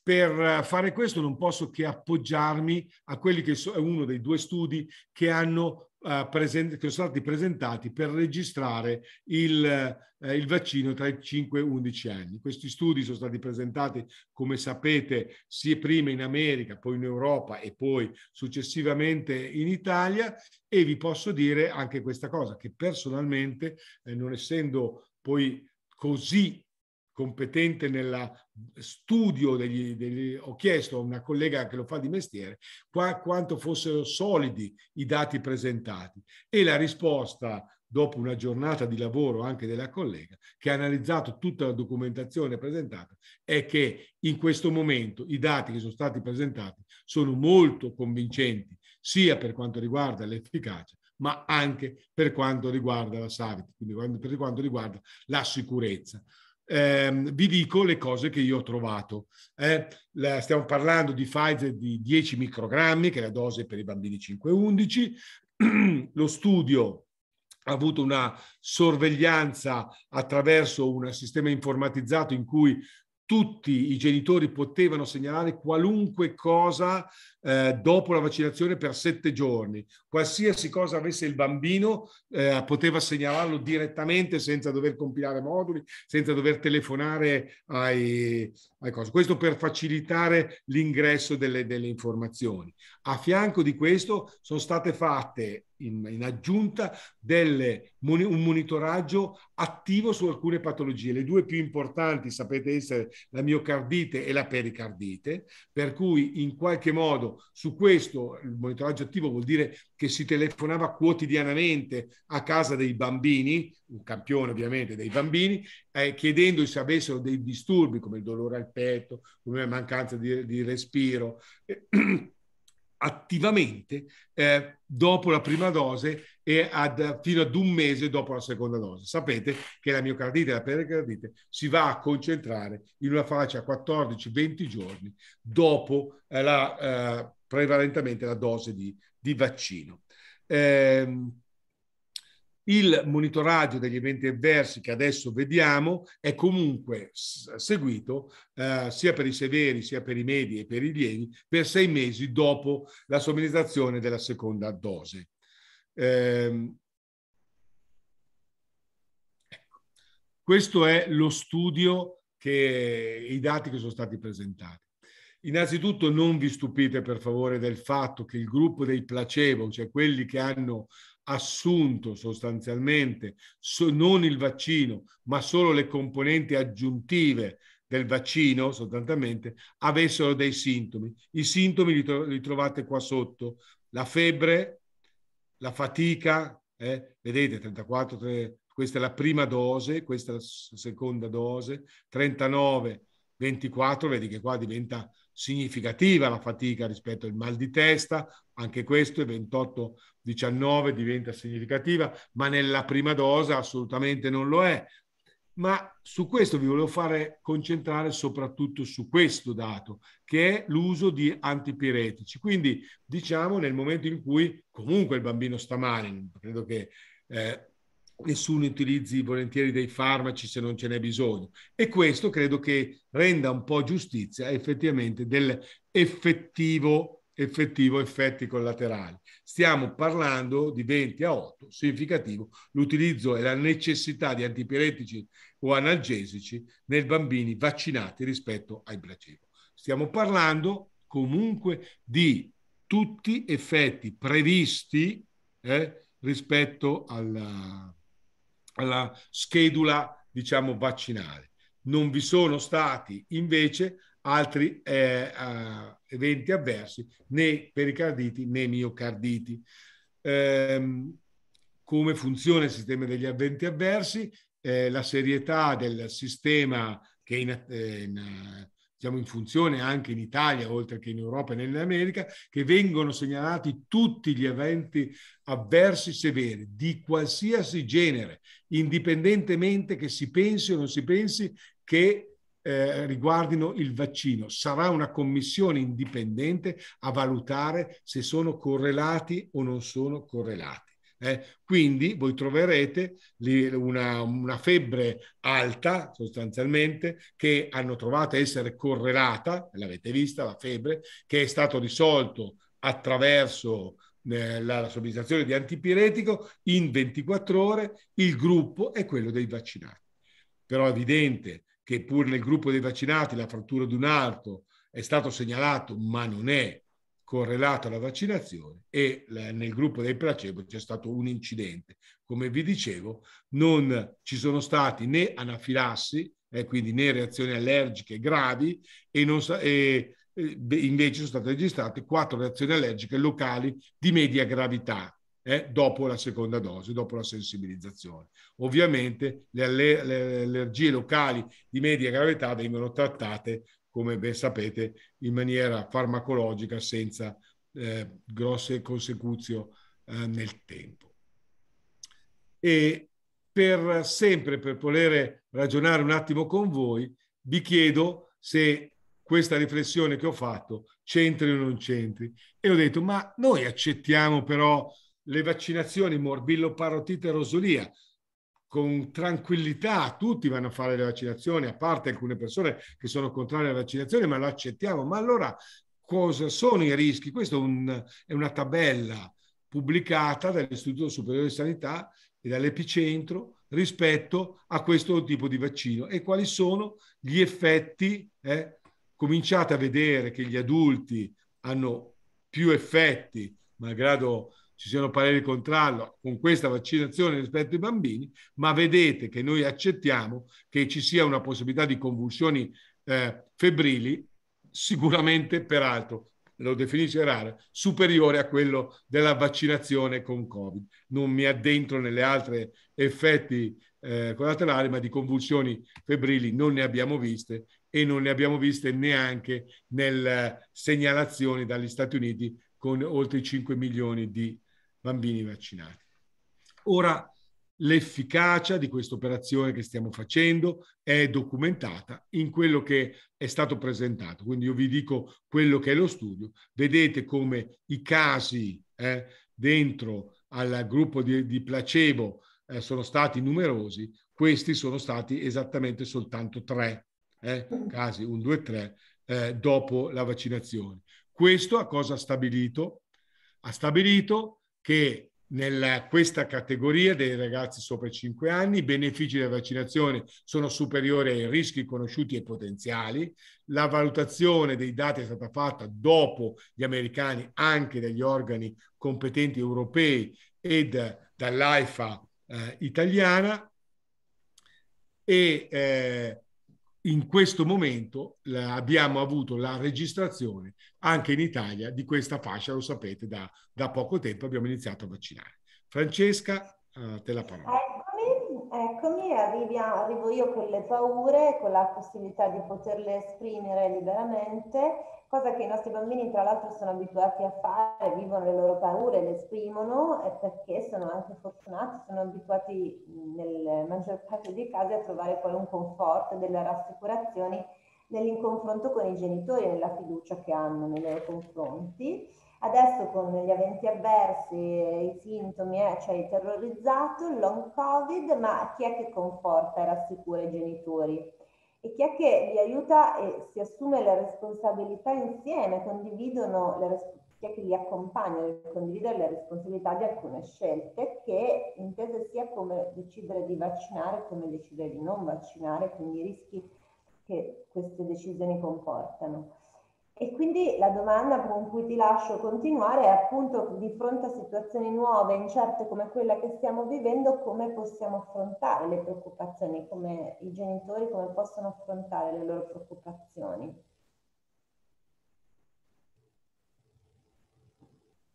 per eh, fare questo non posso che appoggiarmi a quelli che sono uno dei due studi che hanno Uh, present- che sono stati presentati per registrare il, uh, il vaccino tra i 5 e 11 anni. Questi studi sono stati presentati, come sapete, sia prima in America, poi in Europa e poi successivamente in Italia e vi posso dire anche questa cosa, che personalmente, eh, non essendo poi così competente nel studio degli, degli, ho chiesto a una collega che lo fa di mestiere qua, quanto fossero solidi i dati presentati e la risposta dopo una giornata di lavoro anche della collega che ha analizzato tutta la documentazione presentata, è che in questo momento i dati che sono stati presentati sono molto convincenti, sia per quanto riguarda l'efficacia, ma anche per quanto riguarda la salute, quindi per quanto riguarda la sicurezza ehm, vi dico le cose che io ho trovato. Eh, stiamo parlando di Pfizer di 10 microgrammi, che è la dose per i bambini 5-11. Lo studio ha avuto una sorveglianza attraverso un sistema informatizzato in cui tutti i genitori potevano segnalare qualunque cosa eh, dopo la vaccinazione per sette giorni. Qualsiasi cosa avesse il bambino eh, poteva segnalarlo direttamente senza dover compilare moduli, senza dover telefonare ai, questo per facilitare l'ingresso delle, delle, informazioni. A fianco di questo sono state fatte in, in aggiunta delle, un monitoraggio attivo su alcune patologie. Le due più importanti sapete essere la miocardite e la pericardite, per cui in qualche modo su questo il monitoraggio attivo vuol dire che si telefonava quotidianamente a casa dei bambini, un campione ovviamente dei bambini, eh, chiedendo se avessero dei disturbi come il dolore al petto, come la mancanza di, di respiro. Eh, attivamente eh, dopo la prima dose e ad, fino ad un mese dopo la seconda dose. Sapete che la miocardite e la pericardite si va a concentrare in una fascia a 14-20 giorni dopo eh, la, eh, prevalentemente la dose di di vaccino. Eh, il monitoraggio degli eventi avversi che adesso vediamo è comunque seguito eh, sia per i severi sia per i medi e per i lievi per sei mesi dopo la somministrazione della seconda dose. Eh, questo è lo studio che i dati che sono stati presentati. Innanzitutto non vi stupite per favore del fatto che il gruppo dei placebo, cioè quelli che hanno assunto sostanzialmente so, non il vaccino, ma solo le componenti aggiuntive del vaccino, sostanzialmente, avessero dei sintomi. I sintomi li, tro- li trovate qua sotto, la febbre, la fatica, eh? vedete 34, 3, questa è la prima dose, questa è la seconda dose, 39 24 vedi che qua diventa significativa la fatica rispetto al mal di testa, anche questo, e 28-19 diventa significativa, ma nella prima dose assolutamente non lo è. Ma su questo vi volevo fare concentrare soprattutto su questo dato, che è l'uso di antipiretici. Quindi diciamo nel momento in cui comunque il bambino sta male, credo che eh, nessuno utilizzi volentieri dei farmaci se non ce n'è bisogno. E questo credo che renda un po' giustizia effettivamente dell'effettivo effettivo effetti collaterali. Stiamo parlando di 20 a 8, significativo l'utilizzo e la necessità di antipiretici o analgesici nei bambini vaccinati rispetto ai placebo. Stiamo parlando comunque di tutti effetti previsti eh, rispetto alla, alla schedula, diciamo, vaccinale. Non vi sono stati invece altri eh, eh, eventi avversi né pericarditi né miocarditi. Ehm, come funziona il sistema degli eventi avversi? Eh, la serietà del sistema che in, eh, in siamo in funzione anche in Italia, oltre che in Europa e nell'America, che vengono segnalati tutti gli eventi avversi severi di qualsiasi genere, indipendentemente che si pensi o non si pensi che eh, riguardino il vaccino. Sarà una commissione indipendente a valutare se sono correlati o non sono correlati. Eh, quindi voi troverete una, una, febbre alta, sostanzialmente, che hanno trovato essere correlata, l'avete vista la febbre, che è stato risolto attraverso eh, la, la somministrazione di antipiretico in 24 ore, il gruppo è quello dei vaccinati. Però è evidente che pur nel gruppo dei vaccinati la frattura di un arto è stato segnalato, ma non è correlato alla vaccinazione e nel gruppo dei placebo c'è stato un incidente. Come vi dicevo, non ci sono stati né anafilassi, eh, quindi né reazioni allergiche gravi e, non, e eh, invece sono state registrate quattro reazioni allergiche locali di media gravità, eh, dopo la seconda dose, dopo la sensibilizzazione. Ovviamente le, aller- le allergie locali di media gravità vengono trattate come ben sapete, in maniera farmacologica senza eh, grosse consecuzioni eh, nel tempo. E per sempre, per volere ragionare un attimo con voi, vi chiedo se questa riflessione che ho fatto c'entri o non c'entri. E ho detto, ma noi accettiamo però le vaccinazioni morbillo, parotite e rosolia, con tranquillità tutti vanno a fare le vaccinazioni, a parte alcune persone che sono contrarie alle vaccinazioni, ma lo accettiamo. Ma allora cosa sono i rischi? Questa è, un, è una tabella pubblicata dall'Istituto Superiore di Sanità e dall'Epicentro rispetto a questo tipo di vaccino e quali sono gli effetti. Eh? Cominciate a vedere che gli adulti hanno più effetti, malgrado ci siano pareri contrari con questa vaccinazione rispetto ai bambini, ma vedete che noi accettiamo che ci sia una possibilità di convulsioni eh, febbrili, sicuramente peraltro lo definisce rara, superiore a quello della vaccinazione con Covid. Non mi addentro nelle altre effetti eh, collaterali, ma di convulsioni febbrili non ne abbiamo viste e non ne abbiamo viste neanche nelle segnalazioni dagli Stati Uniti con oltre 5 milioni di bambini vaccinati. Ora, l'efficacia di questa operazione che stiamo facendo è documentata in quello che è stato presentato. Quindi io vi dico quello che è lo studio. Vedete come i casi eh, dentro al gruppo di, di placebo eh, sono stati numerosi, questi sono stati esattamente soltanto tre eh, casi, un, due, tre, eh, dopo la vaccinazione. Questo a cosa ha stabilito? Ha stabilito che nella, questa categoria dei ragazzi sopra i 5 anni i benefici della vaccinazione sono superiori ai rischi conosciuti e potenziali. La valutazione dei dati è stata fatta dopo gli americani anche dagli organi competenti europei ed eh, dall'AIFA eh, italiana e eh, in questo momento la, abbiamo avuto la registrazione anche in Italia di questa fascia, lo sapete, da, da poco tempo abbiamo iniziato a vaccinare. Francesca, eh, te la parola. Eccomi, eccomi arrivo io con le paure, con la possibilità di poterle esprimere liberamente, cosa che i nostri bambini tra l'altro sono abituati a fare, vivono le loro paure, le esprimono perché sono anche fortunati, sono abituati nel maggior parte dei casi a trovare poi un conforto, delle rassicurazioni nell'inconfronto con i genitori, nella fiducia che hanno nei loro confronti. Adesso con gli eventi avversi, i sintomi, eh, cioè il terrorizzato, il long covid, ma chi è che conforta e rassicura i genitori? E chi è che li aiuta e si assume le responsabilità insieme, condividono le responsabilità? chi è che li accompagna nel condividere le responsabilità di alcune scelte che intese sia come decidere di vaccinare come decidere di non vaccinare, quindi i rischi che queste decisioni comportano. E quindi la domanda con cui ti lascio continuare è appunto di fronte a situazioni nuove, incerte come quella che stiamo vivendo, come possiamo affrontare le preoccupazioni, come i genitori come possono affrontare le loro preoccupazioni.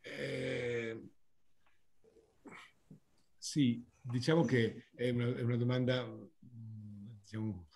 Eh, sì, diciamo che è una, è una domanda, mm, diciamo,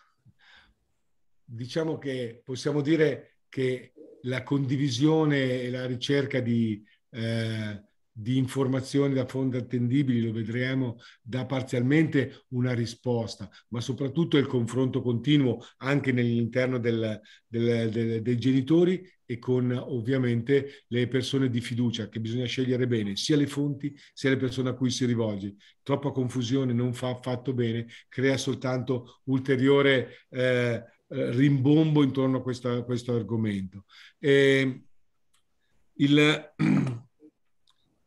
diciamo che possiamo dire che la condivisione e la ricerca di, eh, di informazioni da fonti attendibili, lo vedremo, dà parzialmente una risposta, ma soprattutto il confronto continuo anche nell'interno del, del, del, dei genitori e con ovviamente le persone di fiducia che bisogna scegliere bene sia le fonti sia le persone a cui si rivolge. Troppa confusione non fa affatto bene, crea soltanto ulteriore... Eh, eh, rimbombo intorno a, questa, a questo argomento. Eh, il,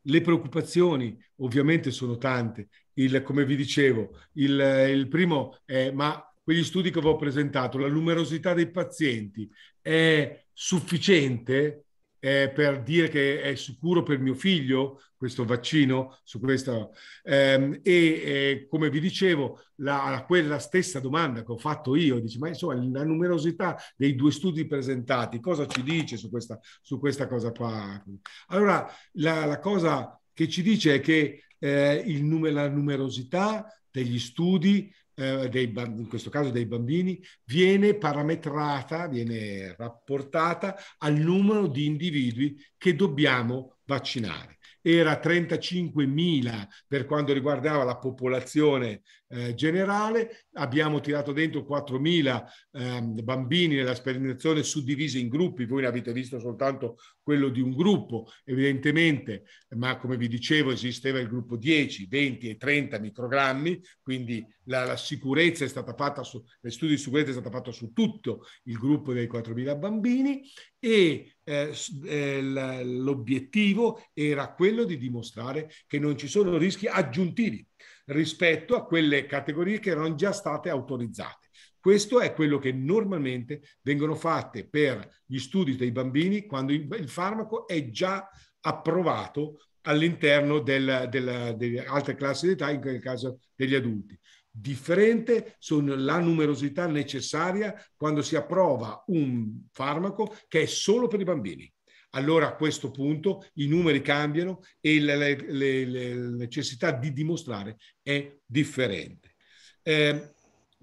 le preoccupazioni ovviamente sono tante. Il, come vi dicevo, il, il primo è, ma quegli studi che avevo presentato, la numerosità dei pazienti è sufficiente? eh, per dire che è sicuro per mio figlio questo vaccino su questa ehm, e eh, come vi dicevo la, quella stessa domanda che ho fatto io dice ma insomma la numerosità dei due studi presentati cosa ci dice su questa, su questa cosa qua allora la, la cosa che ci dice è che eh, il, la numerosità degli studi eh, dei, in questo caso dei bambini, viene parametrata, viene rapportata al numero di individui che dobbiamo vaccinare. Era 35.000 per quanto riguardava la popolazione eh, generale, abbiamo tirato dentro 4.000 eh, bambini nella sperimentazione suddivisa in gruppi, voi ne avete visto soltanto quello di un gruppo, evidentemente, ma come vi dicevo esisteva il gruppo 10, 20 e 30 microgrammi, quindi la, la sicurezza è stata fatta su, le studi di sicurezza è stata fatta su tutto il gruppo dei 4.000 bambini e eh, eh l'obiettivo era quello di dimostrare che non ci sono rischi aggiuntivi rispetto a quelle categorie che erano già state autorizzate. Questo è quello che normalmente vengono fatte per gli studi dei bambini quando il farmaco è già approvato all'interno del, del, delle altre classi d'età, in quel caso degli adulti. Differente sono la numerosità necessaria quando si approva un farmaco che è solo per i bambini allora a questo punto i numeri cambiano e la, la, la, la necessità di dimostrare è differente. Eh,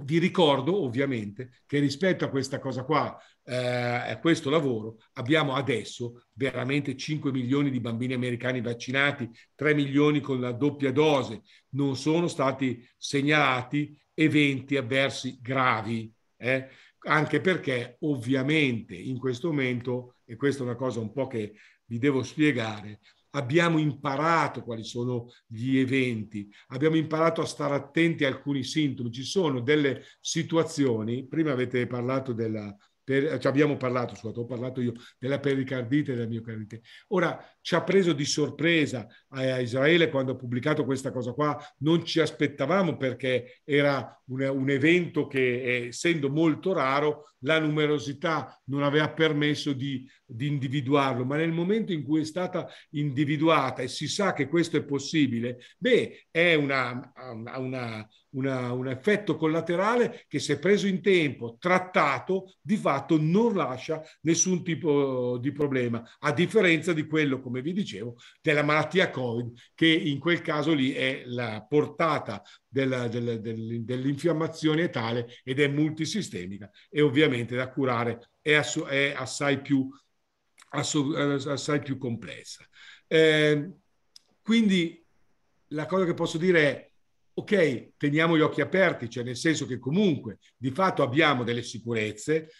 vi ricordo ovviamente che rispetto a questa cosa qua, eh, a questo lavoro, abbiamo adesso veramente 5 milioni di bambini americani vaccinati, 3 milioni con la doppia dose, non sono stati segnalati eventi avversi gravi. Eh? anche perché ovviamente in questo momento, e questa è una cosa un po' che vi devo spiegare, abbiamo imparato quali sono gli eventi, abbiamo imparato a stare attenti a alcuni sintomi, ci sono delle situazioni, prima avete parlato della, per, cioè abbiamo parlato, scusate, ho parlato io della pericardite e della miocardite. Ora, ci ha preso di sorpresa a Israele quando ha pubblicato questa cosa qua, non ci aspettavamo perché era un, un evento che eh, essendo molto raro la numerosità non aveva permesso di, di individuarlo, ma nel momento in cui è stata individuata e si sa che questo è possibile, beh, è una, una, una, un effetto collaterale che se preso in tempo, trattato, di fatto non lascia nessun tipo di problema, a differenza di quello come come vi dicevo, della malattia Covid, che in quel caso lì è la portata della, della, dell'infiammazione è tale ed è multisistemica e ovviamente da curare è, ass- è assai, più, ass- eh, assai, più, complessa. Eh, quindi la cosa che posso dire è ok, teniamo gli occhi aperti, cioè nel senso che comunque di fatto abbiamo delle sicurezze,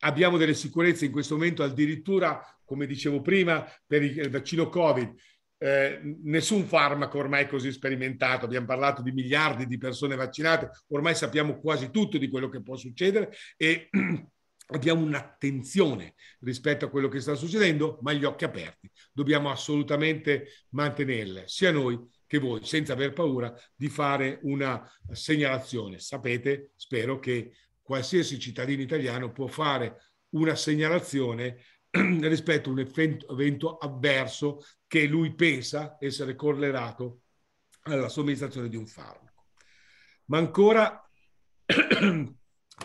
abbiamo delle sicurezze in questo momento addirittura, come dicevo prima, per il vaccino Covid. Eh, nessun farmaco ormai è così sperimentato, abbiamo parlato di miliardi di persone vaccinate, ormai sappiamo quasi tutto di quello che può succedere e abbiamo un'attenzione rispetto a quello che sta succedendo, ma gli occhi aperti. Dobbiamo assolutamente mantenerle, sia noi che voi, senza aver paura di fare una segnalazione. Sapete, spero che qualsiasi cittadino italiano può fare una segnalazione rispetto a un evento avverso che lui pensa essere correlato alla somministrazione di un farmaco. Ma ancora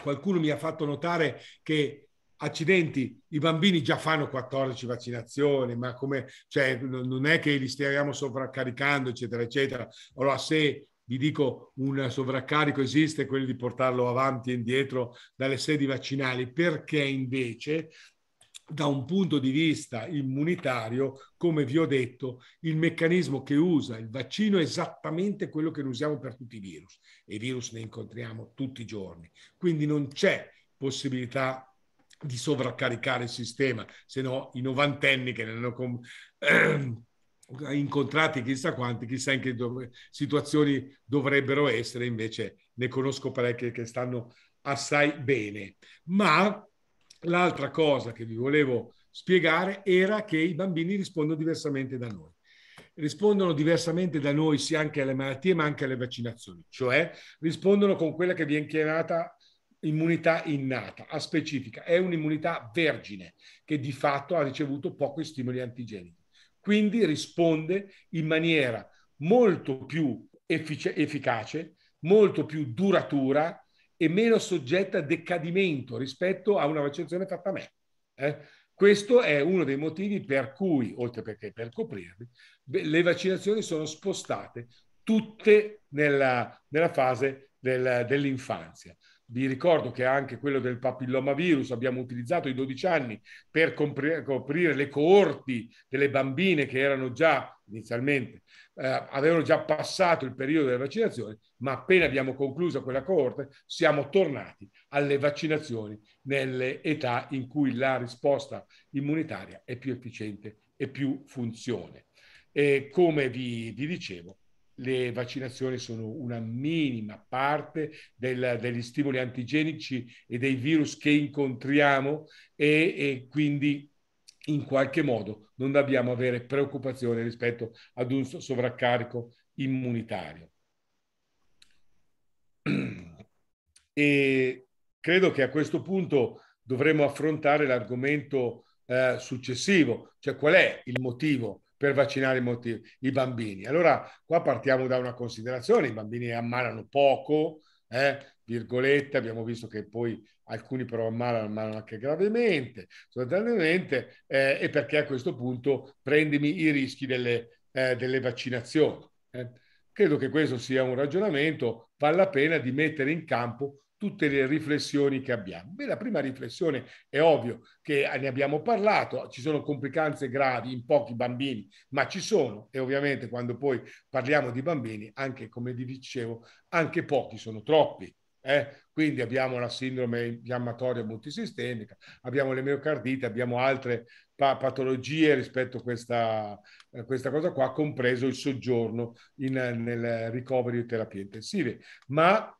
qualcuno mi ha fatto notare che accidenti, i bambini già fanno 14 vaccinazioni, ma come, cioè, non è che li stiamo sovraccaricando, eccetera, eccetera. Allora, se vi dico, un sovraccarico esiste, quello di portarlo avanti e indietro dalle sedi vaccinali, perché invece da un punto di vista immunitario, come vi ho detto, il meccanismo che usa il vaccino è esattamente quello che usiamo per tutti i virus e i virus ne incontriamo tutti i giorni. Quindi non c'è possibilità di sovraccaricare il sistema, se no i novantenni che ne hanno... Com- ehm, incontrati chissà quanti, chissà in che dov- situazioni dovrebbero essere, invece ne conosco parecchie che stanno assai bene. Ma l'altra cosa che vi volevo spiegare era che i bambini rispondono diversamente da noi. Rispondono diversamente da noi sia anche alle malattie ma anche alle vaccinazioni, cioè rispondono con quella che viene chiamata immunità innata, a specifica, è un'immunità vergine che di fatto ha ricevuto pochi stimoli antigenici quindi risponde in maniera molto più effic- efficace, molto più duratura e meno soggetta a decadimento rispetto a una vaccinazione fatta a me. Eh? Questo è uno dei motivi per cui, oltre perché per coprirvi, le vaccinazioni sono spostate tutte nella, nella fase del, dell'infanzia. Vi ricordo che anche quello del papillomavirus abbiamo utilizzato i 12 anni per coprire le coorti delle bambine che erano già inizialmente, eh, avevano già passato il periodo delle vaccinazioni, ma appena abbiamo concluso quella coorte siamo tornati alle vaccinazioni nelle età in cui la risposta immunitaria è più efficiente e più funzione. E come vi, vi dicevo, le vaccinazioni sono una minima parte del, degli stimoli antigenici e dei virus che incontriamo e, e quindi in qualche modo non dobbiamo avere preoccupazione rispetto ad un sovraccarico immunitario. E credo che a questo punto dovremo affrontare l'argomento eh, successivo, cioè qual è il motivo per vaccinare molti, i bambini. Allora, qua partiamo da una considerazione, i bambini ammalano poco, eh, virgolette, abbiamo visto che poi alcuni però ammalano, ammalano anche gravemente, sostanzialmente, eh, e perché a questo punto prendimi i rischi delle, eh, delle vaccinazioni. Eh. Credo che questo sia un ragionamento, vale la pena di mettere in campo tutte le riflessioni che abbiamo. Beh, la prima riflessione è ovvio che ne abbiamo parlato, ci sono complicanze gravi in pochi bambini, ma ci sono e ovviamente quando poi parliamo di bambini, anche come dicevo, anche pochi sono troppi. Eh? Quindi abbiamo la sindrome infiammatoria multisistemica, abbiamo le miocardite, abbiamo altre pa- patologie rispetto a questa, eh, questa, cosa qua, compreso il soggiorno in, nel ricovero e terapie intensive. Ma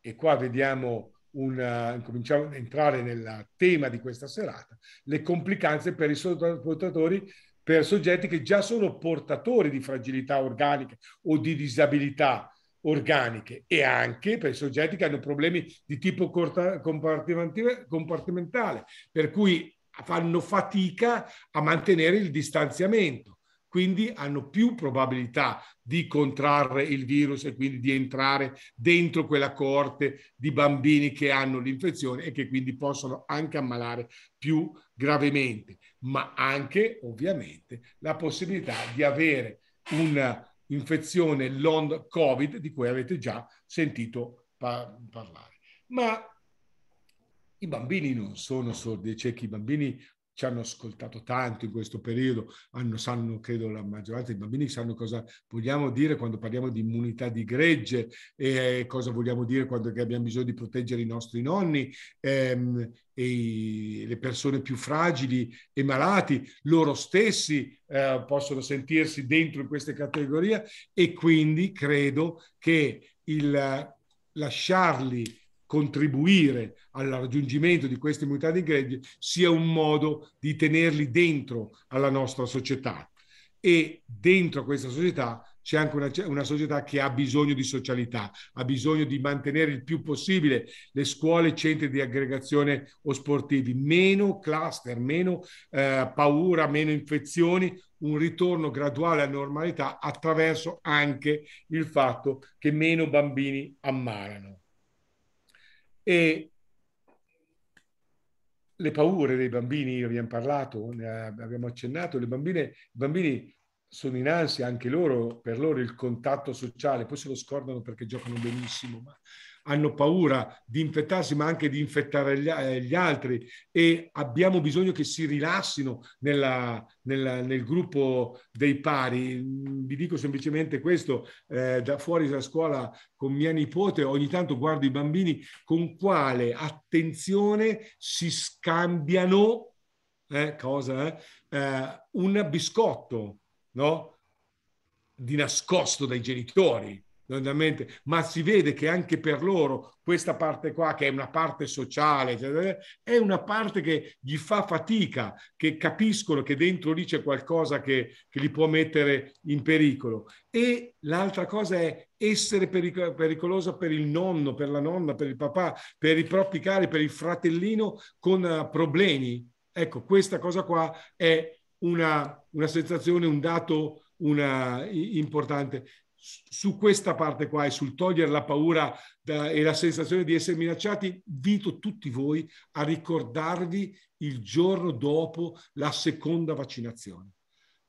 e qua vediamo un, eh, cominciamo ad entrare nel tema di questa serata, le complicanze per i sottoportatori per soggetti che già sono portatori di fragilità organica o di disabilità organiche e anche per i soggetti che hanno problemi di tipo compartimentale, per cui fanno fatica a mantenere il distanziamento quindi hanno più probabilità di contrarre il virus e quindi di entrare dentro quella corte di bambini che hanno l'infezione e che quindi possono anche ammalare più gravemente, ma anche ovviamente la possibilità di avere un'infezione long covid di cui avete già sentito par- parlare. Ma i bambini non sono sordi e ciechi, i bambini ci hanno ascoltato tanto in questo periodo, hanno, sanno, credo, la maggioranza dei bambini sanno cosa vogliamo dire quando parliamo di immunità di gregge e eh, cosa vogliamo dire quando abbiamo bisogno di proteggere i nostri nonni ehm, e le persone più fragili e malati, loro stessi eh, possono sentirsi dentro in queste categorie e quindi credo che il eh, lasciarli contribuire al raggiungimento di queste immunità di gregge sia un modo di tenerli dentro alla nostra società. E dentro a questa società c'è anche una, una, società che ha bisogno di socialità, ha bisogno di mantenere il più possibile le scuole, centri di aggregazione o sportivi, meno cluster, meno eh, paura, meno infezioni, un ritorno graduale alla normalità attraverso anche il fatto che meno bambini ammalano e le paure dei bambini, abbiamo parlato, ne abbiamo accennato, le bambine, i bambini sono in ansia anche loro, per loro il contatto sociale, poi se lo scordano perché giocano benissimo, ma hanno paura di infettarsi ma anche di infettare gli, eh, gli altri e abbiamo bisogno che si rilassino nella, nella, nel gruppo dei pari. Mm, vi dico semplicemente questo, eh, da fuori dalla scuola con mia nipote ogni tanto guardo i bambini con quale attenzione si scambiano, eh, cosa, eh, eh, un biscotto, no? Di nascosto dai genitori ma si vede che anche per loro questa parte qua, che è una parte sociale, cioè, eh, è una parte che gli fa fatica, che capiscono che dentro lì c'è qualcosa che, che li può mettere in pericolo. E l'altra cosa è essere perico- pericolosa per il nonno, per la nonna, per il papà, per i propri cari, per il fratellino con eh, problemi. Ecco, questa cosa qua è una, una sensazione, un dato una, importante su questa parte qua e sul togliere la paura e la sensazione di essere minacciati, invito tutti voi a ricordarvi il giorno dopo la seconda vaccinazione.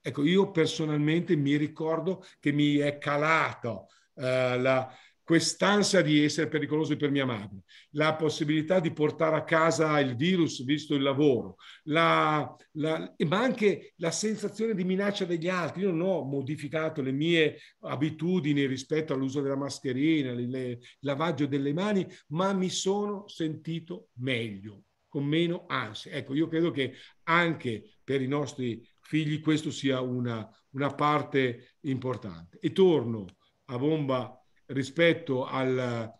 Ecco, io personalmente mi ricordo che mi è calato eh, la, quest'ansia di essere pericoloso per mia madre, la possibilità di portare a casa il virus visto il lavoro, la, la, ma anche la sensazione di minaccia degli altri. Io non ho modificato le mie abitudini rispetto all'uso della mascherina, il lavaggio delle mani, ma mi sono sentito meglio, con meno ansia. Ecco, io credo che anche per i nostri figli questo sia una, una parte importante. E torno a bomba rispetto al,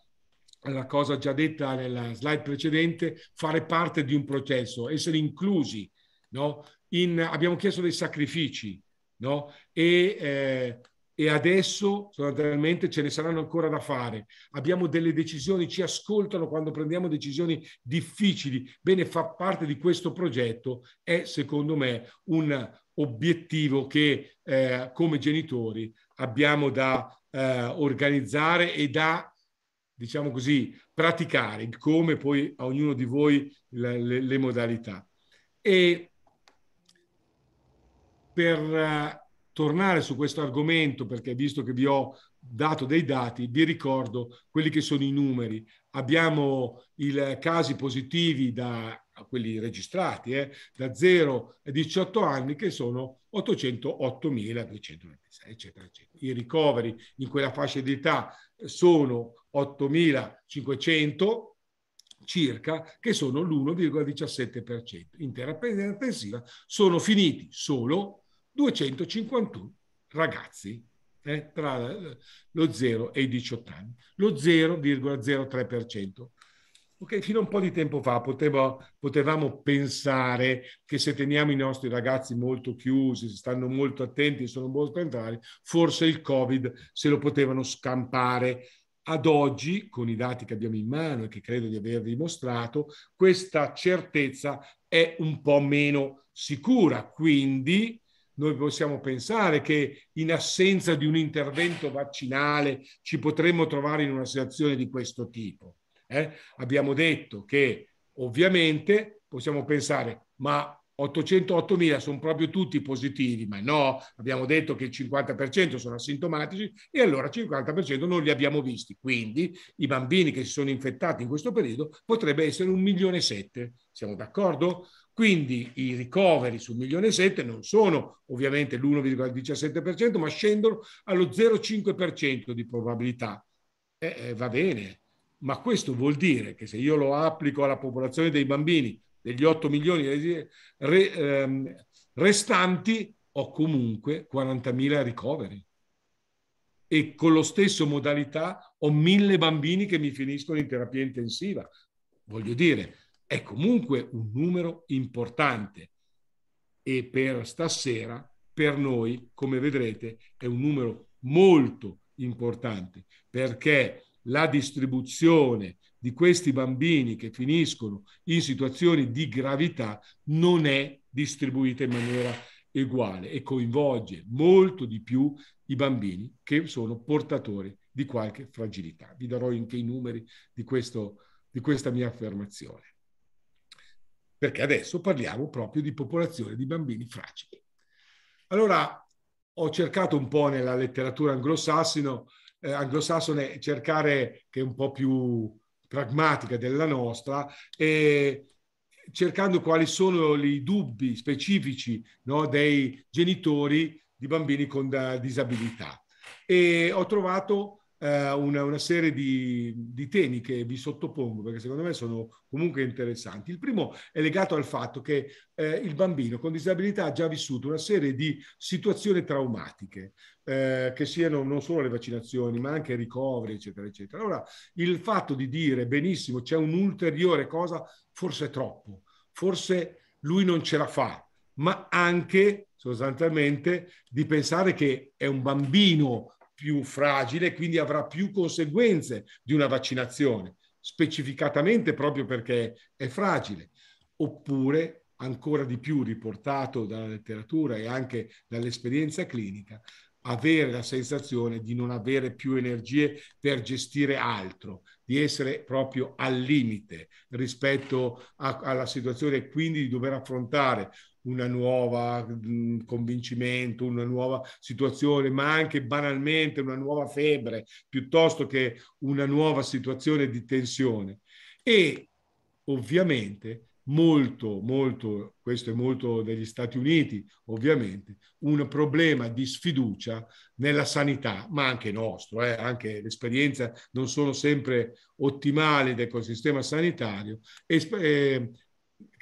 alla cosa già detta nella slide precedente, fare parte di un processo, essere inclusi. No? In, abbiamo chiesto dei sacrifici no? e, eh, e adesso naturalmente ce ne saranno ancora da fare. Abbiamo delle decisioni, ci ascoltano quando prendiamo decisioni difficili. Bene, far parte di questo progetto è secondo me un obiettivo che eh, come genitori abbiamo da eh, organizzare e da, diciamo così, praticare, come poi a ognuno di voi le, le, le modalità. E per eh, tornare su questo argomento, perché visto che vi ho dato dei dati, vi ricordo quelli che sono i numeri. Abbiamo i casi positivi da quelli registrati, eh, da 0 a 18 anni che sono 808.296, eccetera, eccetera. I ricoveri in quella fascia di età sono 8.500 circa, che sono l'1,17%. In terapia intensiva sono finiti solo 251 ragazzi eh, tra lo 0 e i 18 anni, lo 0,03%. Ok, fino a un po' di tempo fa potevo, potevamo pensare che se teniamo i nostri ragazzi molto chiusi, stanno molto attenti, sono molto entrati, forse il Covid se lo potevano scampare. Ad oggi, con i dati che abbiamo in mano e che credo di aver dimostrato, questa certezza è un po' meno sicura. Quindi noi possiamo pensare che in assenza di un intervento vaccinale ci potremmo trovare in una situazione di questo tipo eh? Abbiamo detto che ovviamente possiamo pensare, ma 808.000 sono proprio tutti positivi, ma no, abbiamo detto che il 50% sono asintomatici e allora il 50% non li abbiamo visti. Quindi i bambini che si sono infettati in questo periodo potrebbe essere un milione e sette, siamo d'accordo? Quindi i ricoveri su milione e sette non sono ovviamente l'1,17%, ma scendono allo 0,5% di probabilità. Eh, eh, va bene, ma questo vuol dire che se io lo applico alla popolazione dei bambini, degli 8 milioni ehm, restanti, ho comunque 40.000 ricoveri. E con lo stesso modalità ho mille bambini che mi finiscono in terapia intensiva. Voglio dire, è comunque un numero importante. E per stasera, per noi, come vedrete, è un numero molto importante perché la distribuzione di questi bambini che finiscono in situazioni di gravità non è distribuita in maniera uguale e coinvolge molto di più i bambini che sono portatori di qualche fragilità. Vi darò anche i numeri di, questo, di questa mia affermazione. Perché adesso parliamo proprio di popolazione di bambini fragili. Allora, ho cercato un po' nella letteratura anglosassino eh, anglosassone cercare che è un po' più pragmatica della nostra e cercando quali sono i dubbi specifici no, dei genitori di bambini con eh, disabilità. E ho trovato eh, una, una, serie di, di, temi che vi sottopongo perché secondo me sono comunque interessanti. Il primo è legato al fatto che eh, il bambino con disabilità ha già vissuto una serie di situazioni traumatiche, eh, che siano non solo le vaccinazioni, ma anche i ricoveri, eccetera, eccetera. Allora, il fatto di dire benissimo c'è un'ulteriore cosa, forse è troppo, forse lui non ce la fa, ma anche sostanzialmente di pensare che è un bambino più fragile e quindi avrà più conseguenze di una vaccinazione, specificatamente proprio perché è fragile. Oppure, ancora di più riportato dalla letteratura e anche dall'esperienza clinica, avere la sensazione di non avere più energie per gestire altro, di essere proprio al limite rispetto a, alla situazione e quindi di dover affrontare una nuova mm, convincimento, una nuova situazione, ma anche banalmente una nuova febbre, piuttosto che una nuova situazione di tensione. E ovviamente molto, molto, questo è molto degli Stati Uniti, ovviamente, un problema di sfiducia nella sanità, ma anche nostro, eh, anche l'esperienza non sono sempre ottimali del sistema sanitario, e, eh,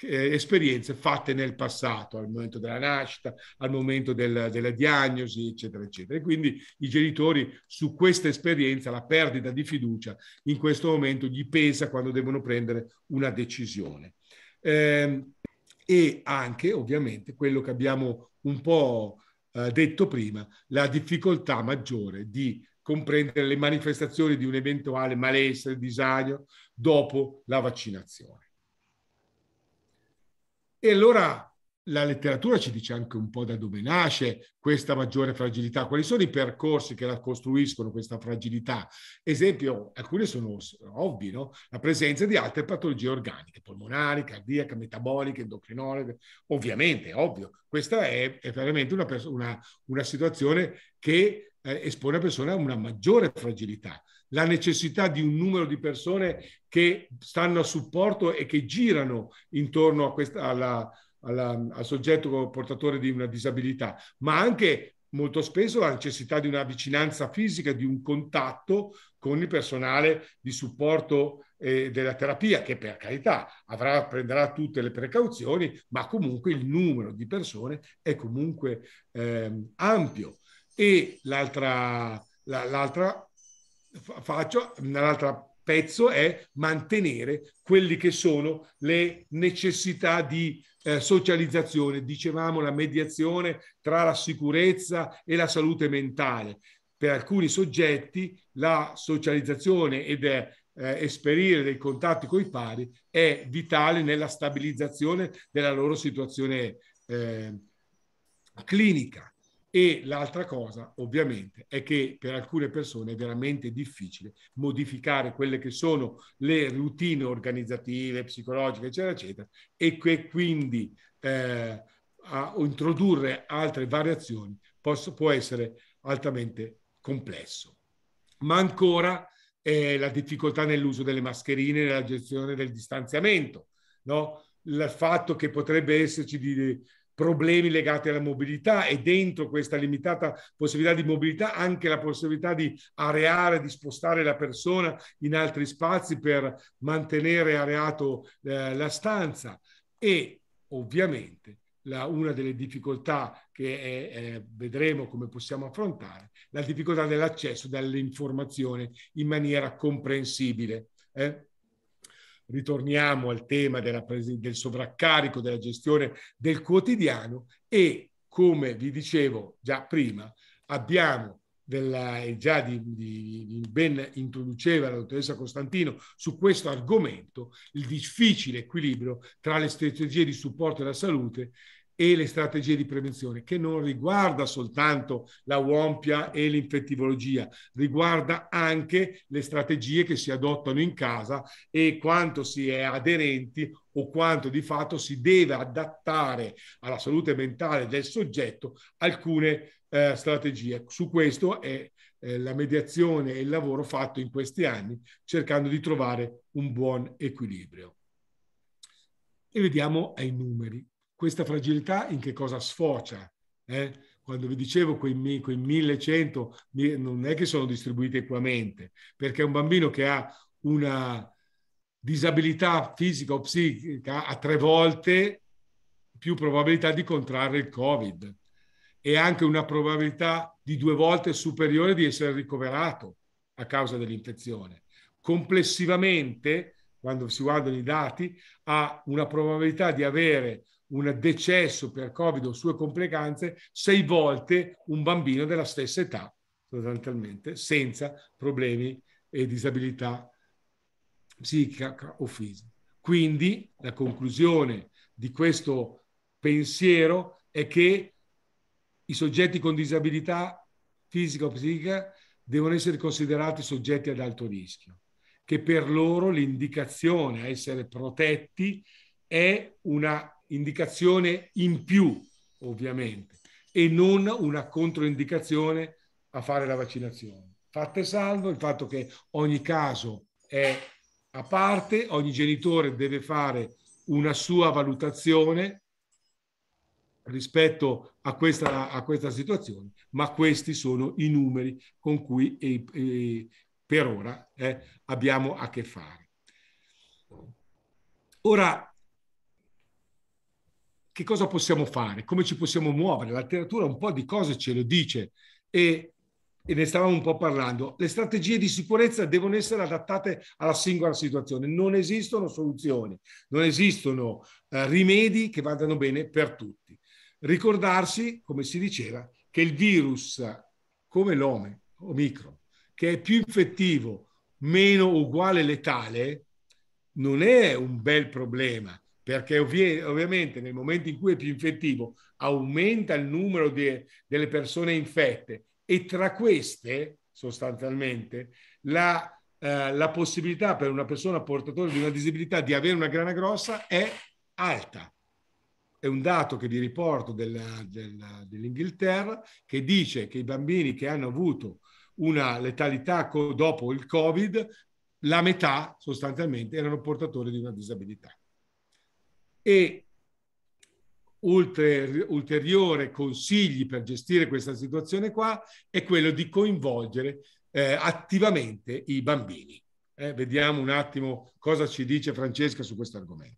eh, esperienze fatte nel passato, al momento della nascita, al momento del, della diagnosi, eccetera, eccetera. E quindi i genitori su questa esperienza, la perdita di fiducia, in questo momento gli pesa quando devono prendere una decisione. Eh, e anche, ovviamente, quello che abbiamo un po' eh, detto prima, la difficoltà maggiore di comprendere le manifestazioni di un eventuale malessere, disagio dopo la vaccinazione. E allora la letteratura ci dice anche un po' da dove nasce questa maggiore fragilità, quali sono i percorsi che la costruiscono questa fragilità. Esempio, alcune sono ovvi, no? la presenza di altre patologie organiche, polmonari, cardiache, metaboliche, endocrinologiche. Ovviamente, ovvio, questa è, è veramente una, una, una, situazione che eh, espone la persona a una maggiore fragilità la necessità di un numero di persone che stanno a supporto e che girano intorno a questa, alla, alla, al soggetto portatore di una disabilità, ma anche molto spesso la necessità di una vicinanza fisica, di un contatto con il personale di supporto eh, della terapia, che per carità avrà, prenderà tutte le precauzioni, ma comunque il numero di persone è comunque eh, ampio. E l'altra, la, l'altra faccio, nell'altro pezzo è mantenere quelli che sono le necessità di eh, socializzazione, dicevamo la mediazione tra la sicurezza e la salute mentale. Per alcuni soggetti la socializzazione ed eh, eh esperire dei contatti con i pari è vitale nella stabilizzazione della loro situazione eh, clinica. E l'altra cosa, ovviamente, è che per alcune persone è veramente difficile modificare quelle che sono le routine organizzative, psicologiche, eccetera, eccetera, e che quindi eh, a, introdurre altre variazioni posso, può essere altamente complesso. Ma ancora eh, la difficoltà nell'uso delle mascherine, nella gestione del distanziamento, no? il fatto che potrebbe esserci di, problemi legati alla mobilità e dentro questa limitata possibilità di mobilità anche la possibilità di areare, di spostare la persona in altri spazi per mantenere areato eh, la stanza e ovviamente la, una delle difficoltà che è, eh, vedremo come possiamo affrontare, la difficoltà dell'accesso dall'informazione in maniera comprensibile. Eh? ritorniamo al tema pres- del sovraccarico della gestione del quotidiano e, come vi dicevo già prima, abbiamo della, e già di, di, ben introduceva la dottoressa Costantino su questo argomento, il difficile equilibrio tra le strategie di supporto alla salute e le strategie di prevenzione, che non riguarda soltanto la uompia e l'infettivologia, riguarda anche le strategie che si adottano in casa e quanto si è aderenti o quanto di fatto si deve adattare alla salute mentale del soggetto alcune eh, strategie. Su questo è eh, la mediazione e il lavoro fatto in questi anni, cercando di trovare un buon equilibrio. E vediamo ai numeri questa fragilità in che cosa sfocia? Eh? Quando vi dicevo quei, quei 1100 non è che sono distribuiti equamente, perché un bambino che ha una disabilità fisica o psichica ha tre volte più probabilità di contrarre il Covid e anche una probabilità di due volte superiore di essere ricoverato a causa dell'infezione. Complessivamente, quando si guardano i dati, ha una probabilità di avere un decesso per Covid o sue complicanze sei volte un bambino della stessa età, sostanzialmente, senza problemi e disabilità psichica o fisica. Quindi la conclusione di questo pensiero è che i soggetti con disabilità fisica o psichica devono essere considerati soggetti ad alto rischio, che per loro l'indicazione a essere protetti è una indicazione in più, ovviamente, e non una controindicazione a fare la vaccinazione. Fatte salvo il fatto che ogni caso è a parte, ogni genitore deve fare una sua valutazione rispetto a questa, a questa situazione, ma questi sono i numeri con cui eh, eh, per ora eh, abbiamo a che fare. Ora che cosa possiamo fare, come ci possiamo muovere. La letteratura un po' di cose ce lo dice e, e ne stavamo un po' parlando. Le strategie di sicurezza devono essere adattate alla singola situazione. Non esistono soluzioni, non esistono eh, rimedi che vadano bene per tutti. Ricordarsi, come si diceva, che il virus, come l'ome, o micro, che è più infettivo, meno uguale letale, non è un bel problema perché ovviamente nel momento in cui è più infettivo aumenta il numero de- delle persone infette e tra queste sostanzialmente la, eh, la possibilità per una persona portatore di una disabilità di avere una grana grossa è alta. È un dato che vi riporto della, della, dell'Inghilterra che dice che i bambini che hanno avuto una letalità co- dopo il Covid, la metà sostanzialmente erano portatori di una disabilità e ulteriore consigli per gestire questa situazione qua è quello di coinvolgere eh, attivamente i bambini. Eh, vediamo un attimo cosa ci dice Francesca su questo argomento.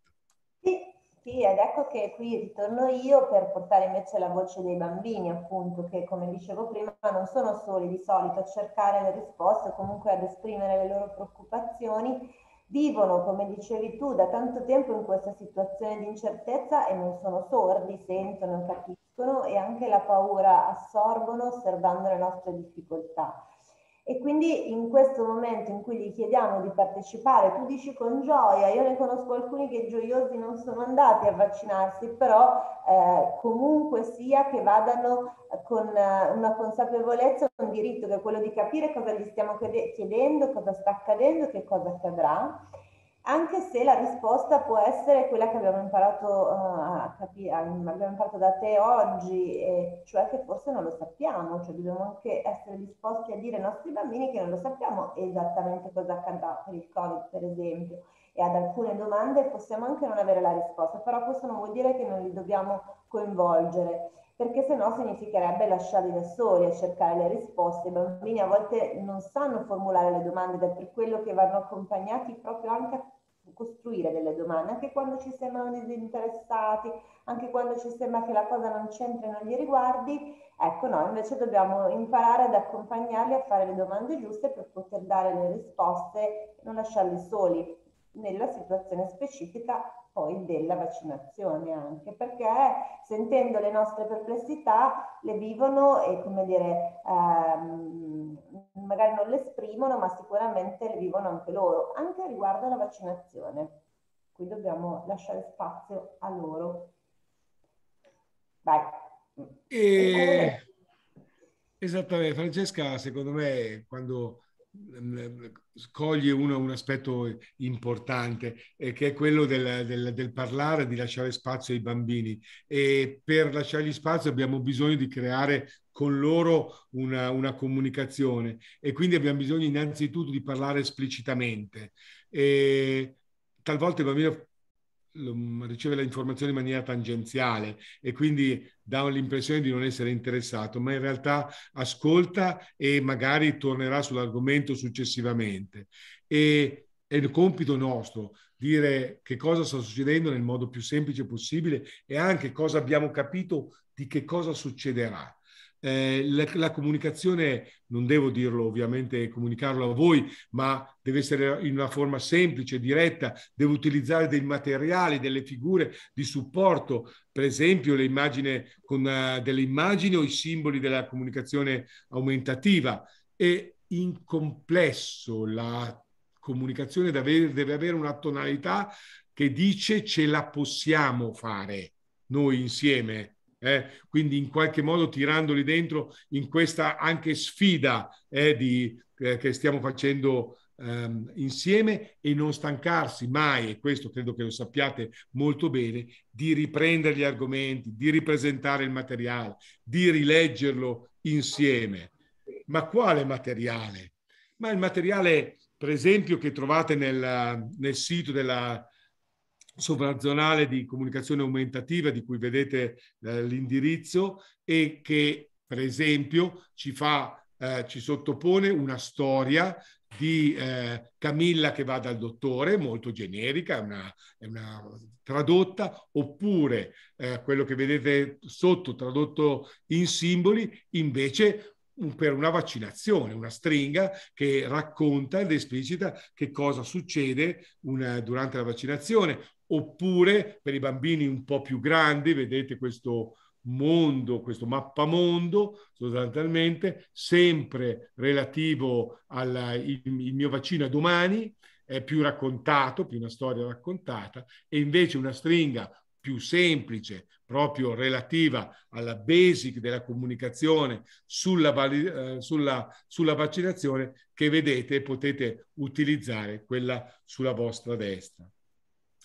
Sì, ed ecco che qui ritorno io per portare invece la voce dei bambini, appunto, che come dicevo prima non sono soli di solito a cercare le risposte o comunque ad esprimere le loro preoccupazioni vivono, come dicevi tu, da tanto tempo in questa situazione di incertezza e non sono sordi, sentono, capiscono e anche la paura assorbono osservando le nostre difficoltà. E quindi in questo momento in cui gli chiediamo di partecipare, tu dici con gioia, io ne conosco alcuni che gioiosi non sono andati a vaccinarsi, però eh, comunque sia che vadano con eh, una consapevolezza, un diritto che è quello di capire cosa gli stiamo chiedendo, cosa sta accadendo, che cosa accadrà anche se la risposta può essere quella che abbiamo imparato, uh, eh, capire, abbiamo imparato da te oggi, eh, cioè che forse non lo sappiamo, cioè dobbiamo anche essere disposti a dire ai nostri bambini che non lo sappiamo esattamente cosa accadrà per il Covid, per esempio, e ad alcune domande possiamo anche non avere la risposta, però questo non vuol dire che non li dobbiamo coinvolgere perché se no significherebbe lasciarli da soli a cercare le risposte. I bambini a volte non sanno formulare le domande ed è per quello che vanno accompagnati proprio anche a costruire delle domande, anche quando ci sembrano disinteressati, anche quando ci sembra che la cosa non c'entri e non gli riguardi, ecco noi invece dobbiamo imparare ad accompagnarli a fare le domande giuste per poter dare le risposte e non lasciarli soli nella situazione specifica poi della vaccinazione anche, perché sentendo le nostre perplessità le vivono e come dire, ehm, magari non le esprimono, ma sicuramente le vivono anche loro, anche riguardo alla vaccinazione. Qui dobbiamo lasciare spazio a loro. Vai. E... Esattamente, Francesca, secondo me, quando coglie uno un aspetto importante eh, che è quello del, del, del, parlare, di lasciare spazio ai bambini e per lasciargli spazio abbiamo bisogno di creare con loro una, una comunicazione e quindi abbiamo bisogno innanzitutto di parlare esplicitamente. E talvolta il bambino riceve le informazioni in maniera tangenziale e quindi dà l'impressione di non essere interessato, ma in realtà ascolta e magari tornerà sull'argomento successivamente. E è il compito nostro dire che cosa sta succedendo nel modo più semplice possibile e anche cosa abbiamo capito di che cosa succederà eh, la, la, comunicazione, non devo dirlo ovviamente, comunicarlo a voi, ma deve essere in una forma semplice, diretta, devo utilizzare dei materiali, delle figure di supporto, per esempio le immagini con uh, delle immagini o i simboli della comunicazione aumentativa. E in complesso la comunicazione deve, deve avere una tonalità che dice ce la possiamo fare noi insieme eh, quindi in qualche modo tirandoli dentro in questa anche sfida eh, di, eh, che stiamo facendo ehm, insieme e non stancarsi mai, e questo credo che lo sappiate molto bene, di riprendere gli argomenti, di ripresentare il materiale, di rileggerlo insieme. Ma quale materiale? Ma il materiale, per esempio, che trovate nel, nel sito della, sovrazionale di comunicazione aumentativa di cui vedete eh, l'indirizzo e che per esempio ci fa eh, ci sottopone una storia di eh, Camilla che va dal dottore, molto generica, una, è una tradotta, oppure eh, quello che vedete sotto tradotto in simboli, invece per una vaccinazione, una stringa che racconta ed esplicita che cosa succede una, durante la vaccinazione, oppure per i bambini un po' più grandi, vedete questo mondo, questo mappamondo sostanzialmente, sempre relativo al mio vaccino a domani, è più raccontato, più una storia raccontata, e invece una stringa più semplice, proprio relativa alla basic della comunicazione sulla, eh, sulla, sulla vaccinazione che vedete e potete utilizzare, quella sulla vostra destra.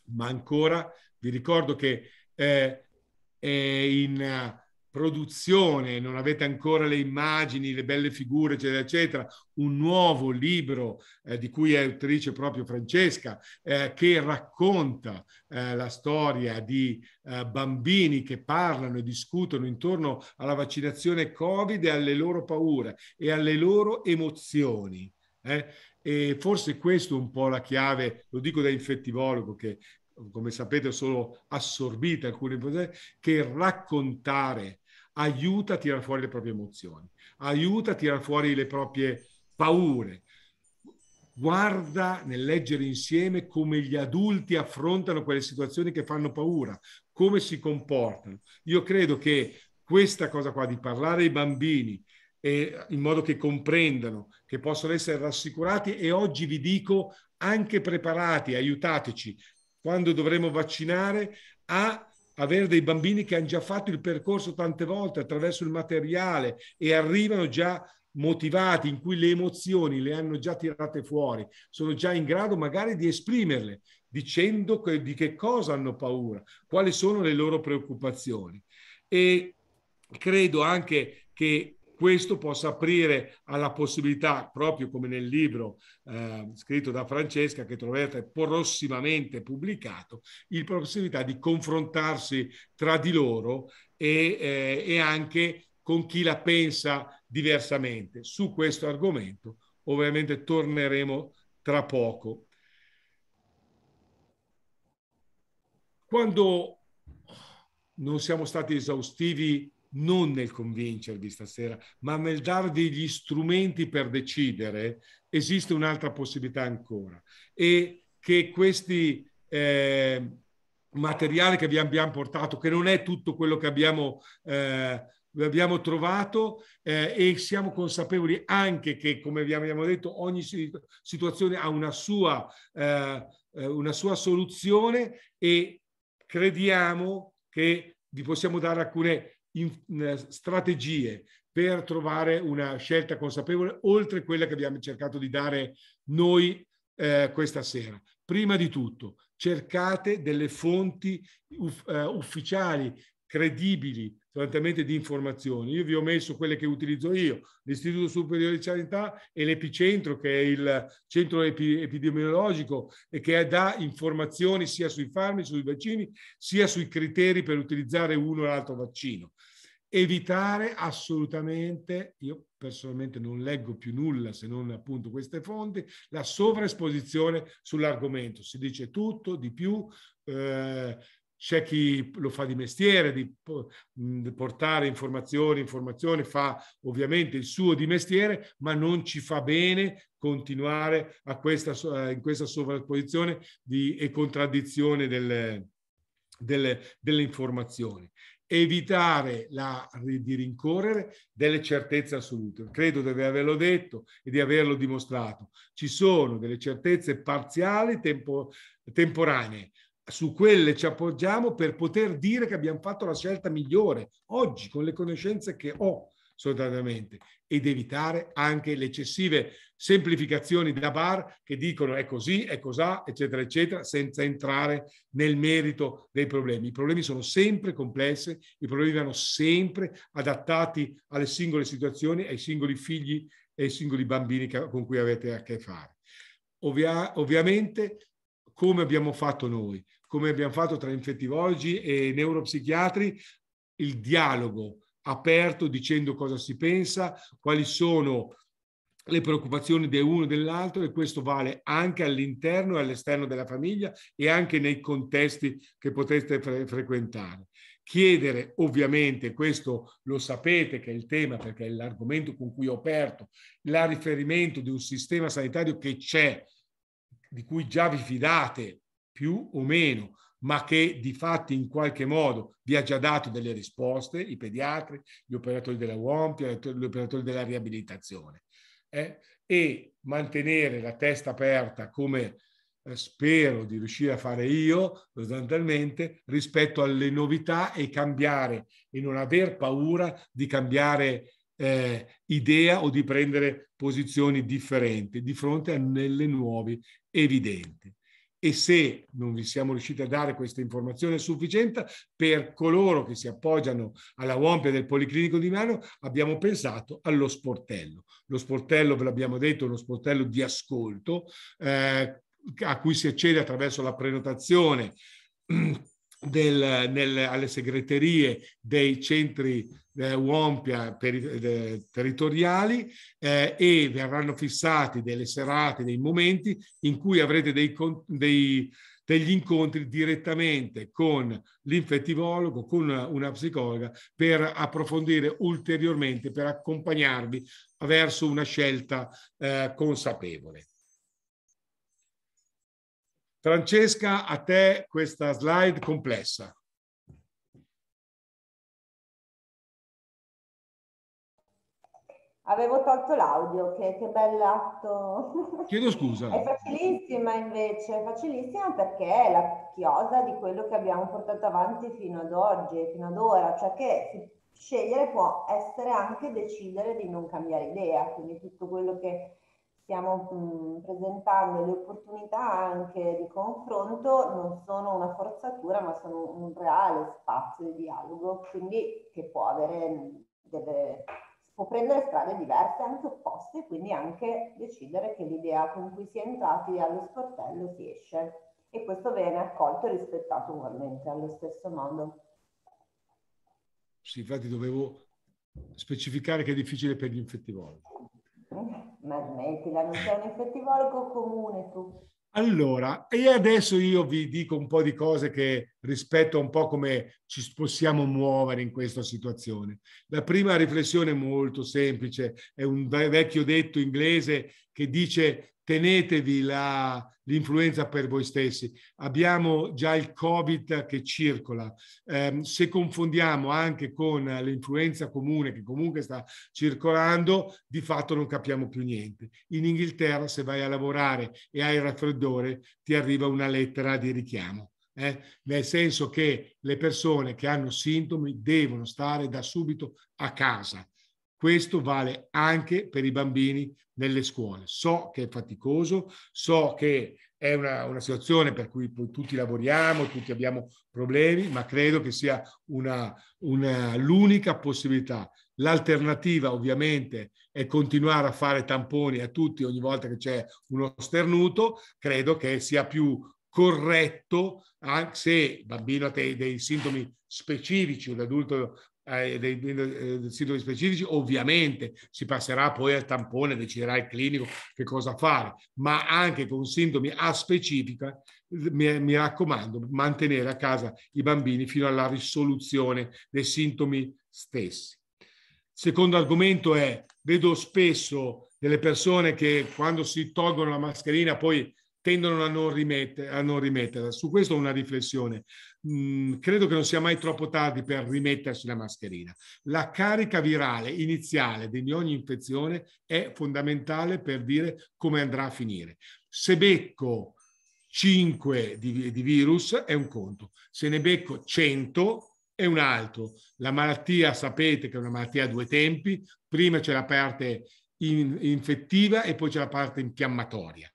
Ma ancora vi ricordo che eh, è in produzione, non avete ancora le immagini, le belle figure, eccetera, eccetera, un nuovo libro eh, di cui è autrice proprio Francesca, eh, che racconta eh, la storia di eh, bambini che parlano e discutono intorno alla vaccinazione Covid e alle loro paure e alle loro emozioni. Eh. E forse questo è un po' la chiave, lo dico da infettivologo che come sapete ho solo assorbito alcune cose, che raccontare aiuta a tirare fuori le proprie emozioni, aiuta a tirare fuori le proprie paure. Guarda nel leggere insieme come gli adulti affrontano quelle situazioni che fanno paura, come si comportano. Io credo che questa cosa qua di parlare ai bambini e in modo che comprendano, che possono essere rassicurati e oggi vi dico anche preparati, aiutateci quando dovremo vaccinare a avere dei bambini che hanno già fatto il percorso tante volte attraverso il materiale e arrivano già motivati, in cui le emozioni le hanno già tirate fuori, sono già in grado magari di esprimerle, dicendo que- di che cosa hanno paura, quali sono le loro preoccupazioni. E credo anche che questo possa aprire alla possibilità, proprio come nel libro eh, scritto da Francesca, che troverete prossimamente pubblicato, il possibilità di confrontarsi tra di loro e, eh, e anche con chi la pensa diversamente. Su questo argomento ovviamente torneremo tra poco. Quando non siamo stati esaustivi non nel convincervi stasera, ma nel darvi gli strumenti per decidere, esiste un'altra possibilità ancora. E che questi eh, materiali che vi abbiamo portato, che non è tutto quello che abbiamo, eh, abbiamo trovato, eh, e siamo consapevoli anche che, come vi abbiamo detto, ogni situazione ha una sua, eh, eh, una sua soluzione e crediamo che vi possiamo dare alcune in, eh, strategie per trovare una scelta consapevole, oltre quella che abbiamo cercato di dare noi eh, questa sera. Prima di tutto, cercate delle fonti uff, eh, ufficiali, credibili, trattamenti di informazioni. Io vi ho messo quelle che utilizzo io, l'Istituto Superiore di Sanità e l'Epicentro, che è il centro epi- epidemiologico e che dà informazioni sia sui farmaci, sui vaccini, sia sui criteri per utilizzare uno o l'altro vaccino evitare assolutamente, io personalmente non leggo più nulla se non appunto queste fonti, la sovraesposizione sull'argomento. Si dice tutto, di più, eh, c'è chi lo fa di mestiere, di portare informazioni, informazioni, fa ovviamente il suo di mestiere, ma non ci fa bene continuare questa, eh, in questa sovrapposizione e contraddizione delle, delle, delle informazioni evitare la, di rincorrere delle certezze assolute. Credo di averlo detto e di averlo dimostrato. Ci sono delle certezze parziali, tempo, temporanee. Su quelle ci appoggiamo per poter dire che abbiamo fatto la scelta migliore oggi con le conoscenze che ho solitamente ed evitare anche le eccessive semplificazioni da bar che dicono è così, è cosà, eccetera, eccetera, senza entrare nel merito dei problemi. I problemi sono sempre complessi, i problemi vanno sempre adattati alle singole situazioni, ai singoli figli e ai singoli bambini con cui avete a che fare. Ovvia, ovviamente, come abbiamo fatto noi, come abbiamo fatto tra infettivologi e neuropsichiatri, il dialogo, aperto dicendo cosa si pensa, quali sono le preoccupazioni di uno e dell'altro e questo vale anche all'interno e all'esterno della famiglia e anche nei contesti che potete fre- frequentare. Chiedere, ovviamente, questo lo sapete che è il tema perché è l'argomento con cui ho aperto, la riferimento di un sistema sanitario che c'è, di cui già vi fidate più o meno, ma che di fatto in qualche modo vi ha già dato delle risposte, i pediatri, gli operatori della UOMP, gli operatori della riabilitazione. Eh? E mantenere la testa aperta come eh, spero di riuscire a fare io sostanzialmente rispetto alle novità e cambiare e non aver paura di cambiare eh, idea o di prendere posizioni differenti di fronte a nelle nuove evidenti e se non vi siamo riusciti a dare questa informazione sufficiente, per coloro che si appoggiano alla WOMP del Policlinico di Milano abbiamo pensato allo sportello. Lo sportello, ve l'abbiamo detto, è uno sportello di ascolto eh, a cui si accede attraverso la prenotazione del, nel, alle segreterie dei centri eh, Wompia peri, de, territoriali eh, e verranno fissati delle serate, dei momenti in cui avrete dei, dei, degli incontri direttamente con l'infettivologo, con una, una psicologa per approfondire ulteriormente, per accompagnarvi verso una scelta eh, consapevole. Francesca, a te questa slide complessa. Avevo tolto l'audio, che, che bell'atto. Chiedo scusa. è facilissima invece, facilissima perché è la chiosa di quello che abbiamo portato avanti fino ad oggi, fino ad ora, cioè che scegliere può essere anche decidere di non cambiare idea, quindi tutto quello che stiamo mh, mm, presentando le opportunità anche di confronto non sono una forzatura ma sono un reale spazio di dialogo quindi che può avere mm, delle può prendere strade diverse, anche opposte, quindi anche decidere che l'idea con cui si è entrati allo sportello si esce. E questo viene accolto e rispettato ugualmente allo stesso modo. Sì, infatti dovevo specificare che è difficile per gli infettivoli. Ma smettila, non c'è un effettivo alco comune tu. Allora, e adesso io vi dico un po' di cose che rispetto a un po' come ci possiamo muovere in questa situazione. La prima riflessione è molto semplice, è un vecchio detto inglese che dice tenetevi la, l'influenza per voi stessi. Abbiamo già il Covid che circola. Eh, se confondiamo anche con l'influenza comune che comunque sta circolando, di fatto non capiamo più niente. In Inghilterra se vai a lavorare e hai il raffreddore ti arriva una lettera di richiamo. Eh? nel senso che le persone che hanno sintomi devono stare da subito a casa questo vale anche per i bambini nelle scuole. So che è faticoso, so che è una, una situazione per cui tutti lavoriamo, tutti abbiamo problemi, ma credo che sia una, una, l'unica possibilità. L'alternativa ovviamente è continuare a fare tamponi a tutti ogni volta che c'è uno sternuto, credo che sia più corretto, anche se il bambino ha dei sintomi specifici, un adulto eh, dei, dei, sintomi specifici, ovviamente si passerà poi al tampone, deciderà il clinico che cosa fare, ma anche con sintomi a specifica, mi, mi raccomando, mantenere a casa i bambini fino alla risoluzione dei sintomi stessi. Secondo argomento è, vedo spesso delle persone che quando si tolgono la mascherina poi tendono a non, rimettere, a non rimetterla. Su questo una riflessione. Mm, credo che non sia mai troppo tardi per rimettersi la mascherina. La carica virale iniziale di ogni infezione è fondamentale per dire come andrà a finire. Se becco 5 di, di virus è un conto, se ne becco 100 è un altro. La malattia, sapete che è una malattia a due tempi, prima c'è la parte in, infettiva e poi c'è la parte infiammatoria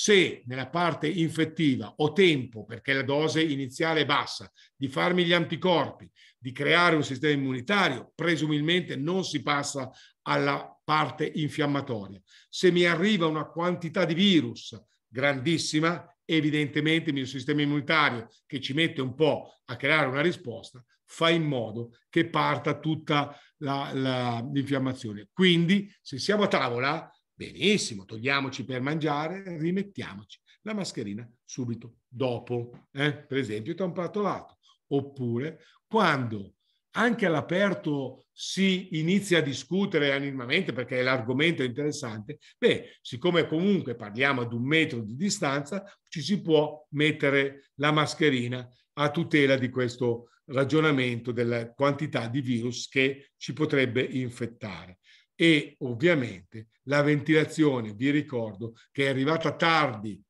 se nella parte infettiva ho tempo, perché la dose iniziale è bassa, di farmi gli anticorpi, di creare un sistema immunitario, presumibilmente non si passa alla parte infiammatoria. Se mi arriva una quantità di virus grandissima, evidentemente il mio sistema immunitario, che ci mette un po' a creare una risposta, fa in modo che parta tutta la, la, l'infiammazione. Quindi, se siamo a tavola, Benissimo, togliamoci per mangiare, rimettiamoci la mascherina subito dopo, eh? per esempio tra un prato lato. Oppure quando anche all'aperto si inizia a discutere animamente perché l'argomento è interessante, beh, siccome comunque parliamo ad un metro di distanza, ci si può mettere la mascherina a tutela di questo ragionamento della quantità di virus che ci potrebbe infettare e ovviamente la ventilazione, vi ricordo che è arrivata tardi,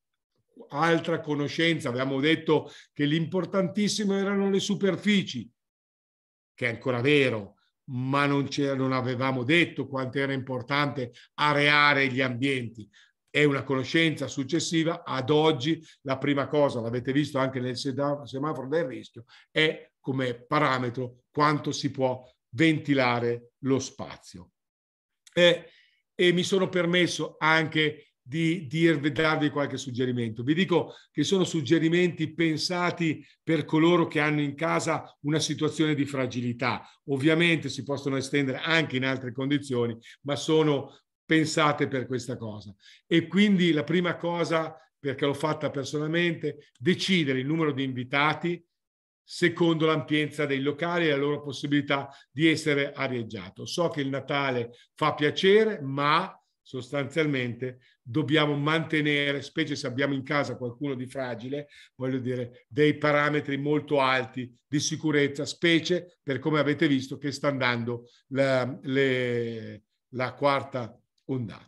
altra conoscenza, avevamo detto che l'importantissimo erano le superfici, che è ancora vero, ma non, non avevamo detto quanto era importante areare gli ambienti. È una conoscenza successiva, ad oggi la prima cosa, l'avete visto anche nel semaforo del rischio, è come parametro quanto si può ventilare lo spazio eh, e mi sono permesso anche di, di darvi qualche suggerimento. Vi dico che sono suggerimenti pensati per coloro che hanno in casa una situazione di fragilità. Ovviamente si possono estendere anche in altre condizioni, ma sono pensate per questa cosa. E quindi la prima cosa, perché l'ho fatta personalmente, decidere il numero di invitati, secondo l'ampienza dei locali e la loro possibilità di essere arieggiato. So che il Natale fa piacere, ma sostanzialmente dobbiamo mantenere, specie se abbiamo in casa qualcuno di fragile, voglio dire, dei parametri molto alti di sicurezza, specie per come avete visto che sta andando la, le, la quarta ondata.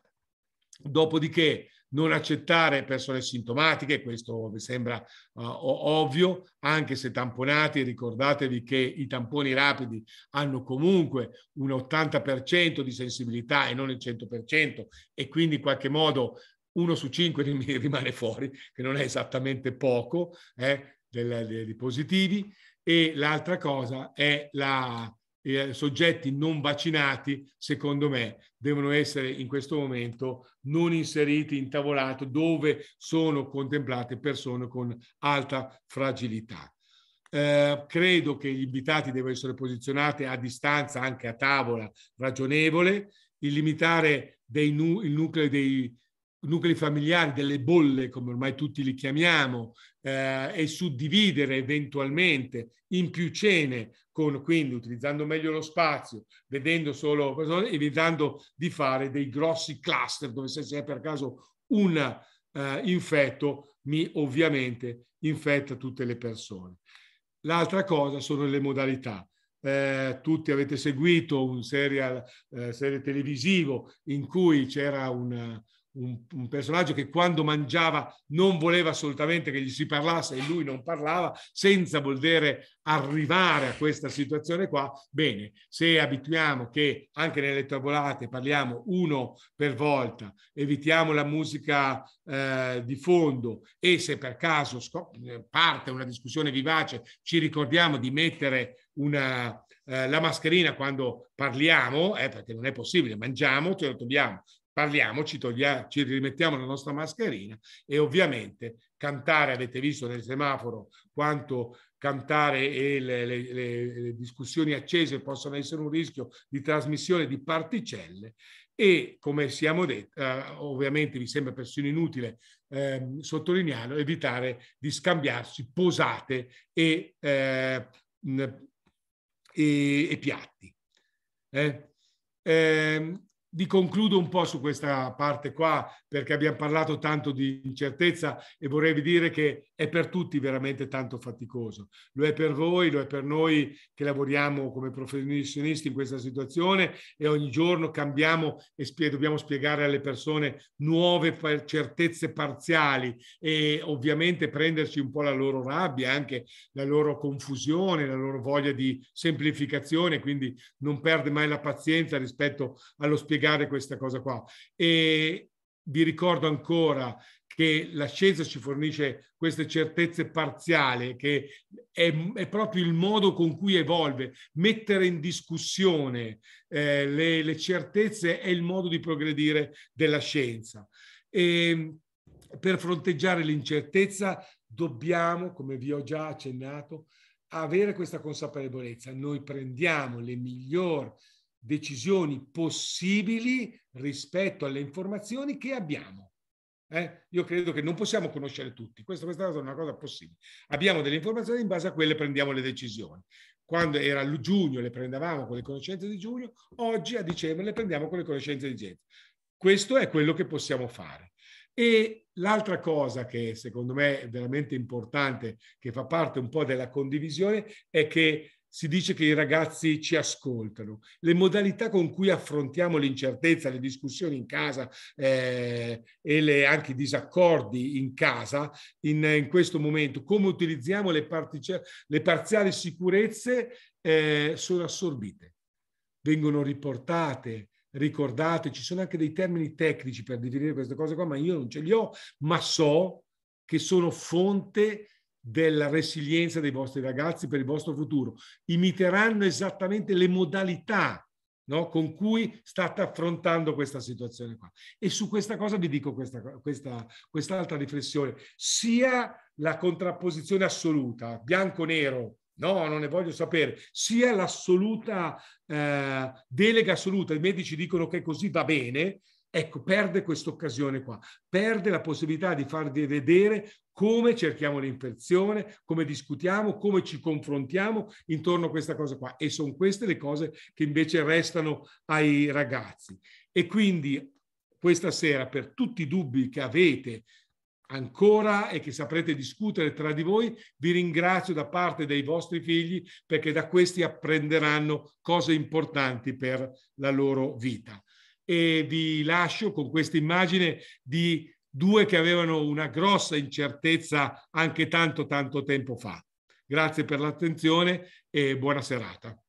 Dopodiché non accettare persone sintomatiche, questo mi sembra uh, ovvio, anche se tamponati, ricordatevi che i tamponi rapidi hanno comunque un 80% di sensibilità e non il 100% e quindi in qualche modo uno su cinque rimane fuori, che non è esattamente poco eh, dei, dei positivi. E l'altra cosa è la, eh, soggetti non vaccinati, secondo me, devono essere in questo momento non inseriti in tavolato dove sono contemplate persone con alta fragilità. Eh, credo che gli invitati debbano essere posizionati a distanza, anche a tavola ragionevole, il limitare nu- il nucleo dei nuclei familiari, delle bolle, come ormai tutti li chiamiamo, eh, e suddividere eventualmente in più cene, con, quindi utilizzando meglio lo spazio, vedendo solo, evitando di fare dei grossi cluster, dove se c'è per caso un eh, infetto, mi ovviamente infetta tutte le persone. L'altra cosa sono le modalità. Eh, tutti avete seguito un serial, eh, serie televisivo in cui c'era un un, un, personaggio che quando mangiava non voleva assolutamente che gli si parlasse e lui non parlava, senza volere arrivare a questa situazione qua, bene, se abituiamo che anche nelle tavolate parliamo uno per volta, evitiamo la musica eh, di fondo e se per caso scop- parte una discussione vivace, ci ricordiamo di mettere una, eh, la mascherina quando parliamo, eh, perché non è possibile, mangiamo, ce la togliamo, parliamoci, togliamo, ci rimettiamo la nostra mascherina e ovviamente cantare, avete visto nel semaforo quanto cantare e le, le, le discussioni accese possono essere un rischio di trasmissione di particelle e come siamo detti, eh, ovviamente mi sembra persino inutile eh, sottolinearlo, evitare di scambiarsi posate e, eh, mh, e, e piatti. Eh? Ehm, vi concludo un po' su questa parte qua perché abbiamo parlato tanto di incertezza e vorrei dire che è per tutti veramente tanto faticoso. Lo è per voi, lo è per noi che lavoriamo come professionisti in questa situazione e ogni giorno cambiamo e spie- dobbiamo spiegare alle persone nuove par- certezze parziali e ovviamente prenderci un po' la loro rabbia, anche la loro confusione, la loro voglia di semplificazione, quindi non perde mai la pazienza rispetto allo spiegare spiegare questa cosa qua. E vi ricordo ancora che la scienza ci fornisce queste certezze parziali, che è, è proprio il modo con cui evolve. Mettere in discussione eh, le, le, certezze è il modo di progredire della scienza. E ehm, per fronteggiare l'incertezza dobbiamo, come vi ho già accennato, avere questa consapevolezza. Noi prendiamo le migliori decisioni possibili rispetto alle informazioni che abbiamo. Eh? Io credo che non possiamo conoscere tutti, questa, questa è una cosa possibile. Abbiamo delle informazioni, in base a quelle prendiamo le decisioni. Quando era giugno le prendevamo con le conoscenze di giugno, oggi a dicembre le prendiamo con le conoscenze di dicembre. Questo è quello che possiamo fare. E l'altra cosa che secondo me è veramente importante, che fa parte un po' della condivisione, è che si dice che i ragazzi ci ascoltano. Le modalità con cui affrontiamo l'incertezza, le discussioni in casa eh, e le, anche i disaccordi in casa in, in questo momento, come utilizziamo le, partice, le parziali sicurezze, eh, sono assorbite, vengono riportate, ricordate. Ci sono anche dei termini tecnici per definire queste cose qua, ma io non ce li ho, ma so che sono fonte della resilienza dei vostri ragazzi per il vostro futuro. Imiteranno esattamente le modalità no, con cui state affrontando questa situazione qua. E su questa cosa vi dico questa, questa, quest'altra riflessione. Sia la contrapposizione assoluta, bianco-nero, no, non ne voglio sapere, sia l'assoluta eh, delega assoluta, i medici dicono che così va bene, Ecco, perde questa occasione qua, perde la possibilità di farvi vedere come cerchiamo l'infezione, come discutiamo, come ci confrontiamo intorno a questa cosa qua. E sono queste le cose che invece restano ai ragazzi. E quindi questa sera, per tutti i dubbi che avete ancora e che saprete discutere tra di voi, vi ringrazio da parte dei vostri figli perché da questi apprenderanno cose importanti per la loro vita e vi lascio con questa immagine di due che avevano una grossa incertezza anche tanto tanto tempo fa. Grazie per l'attenzione e buona serata.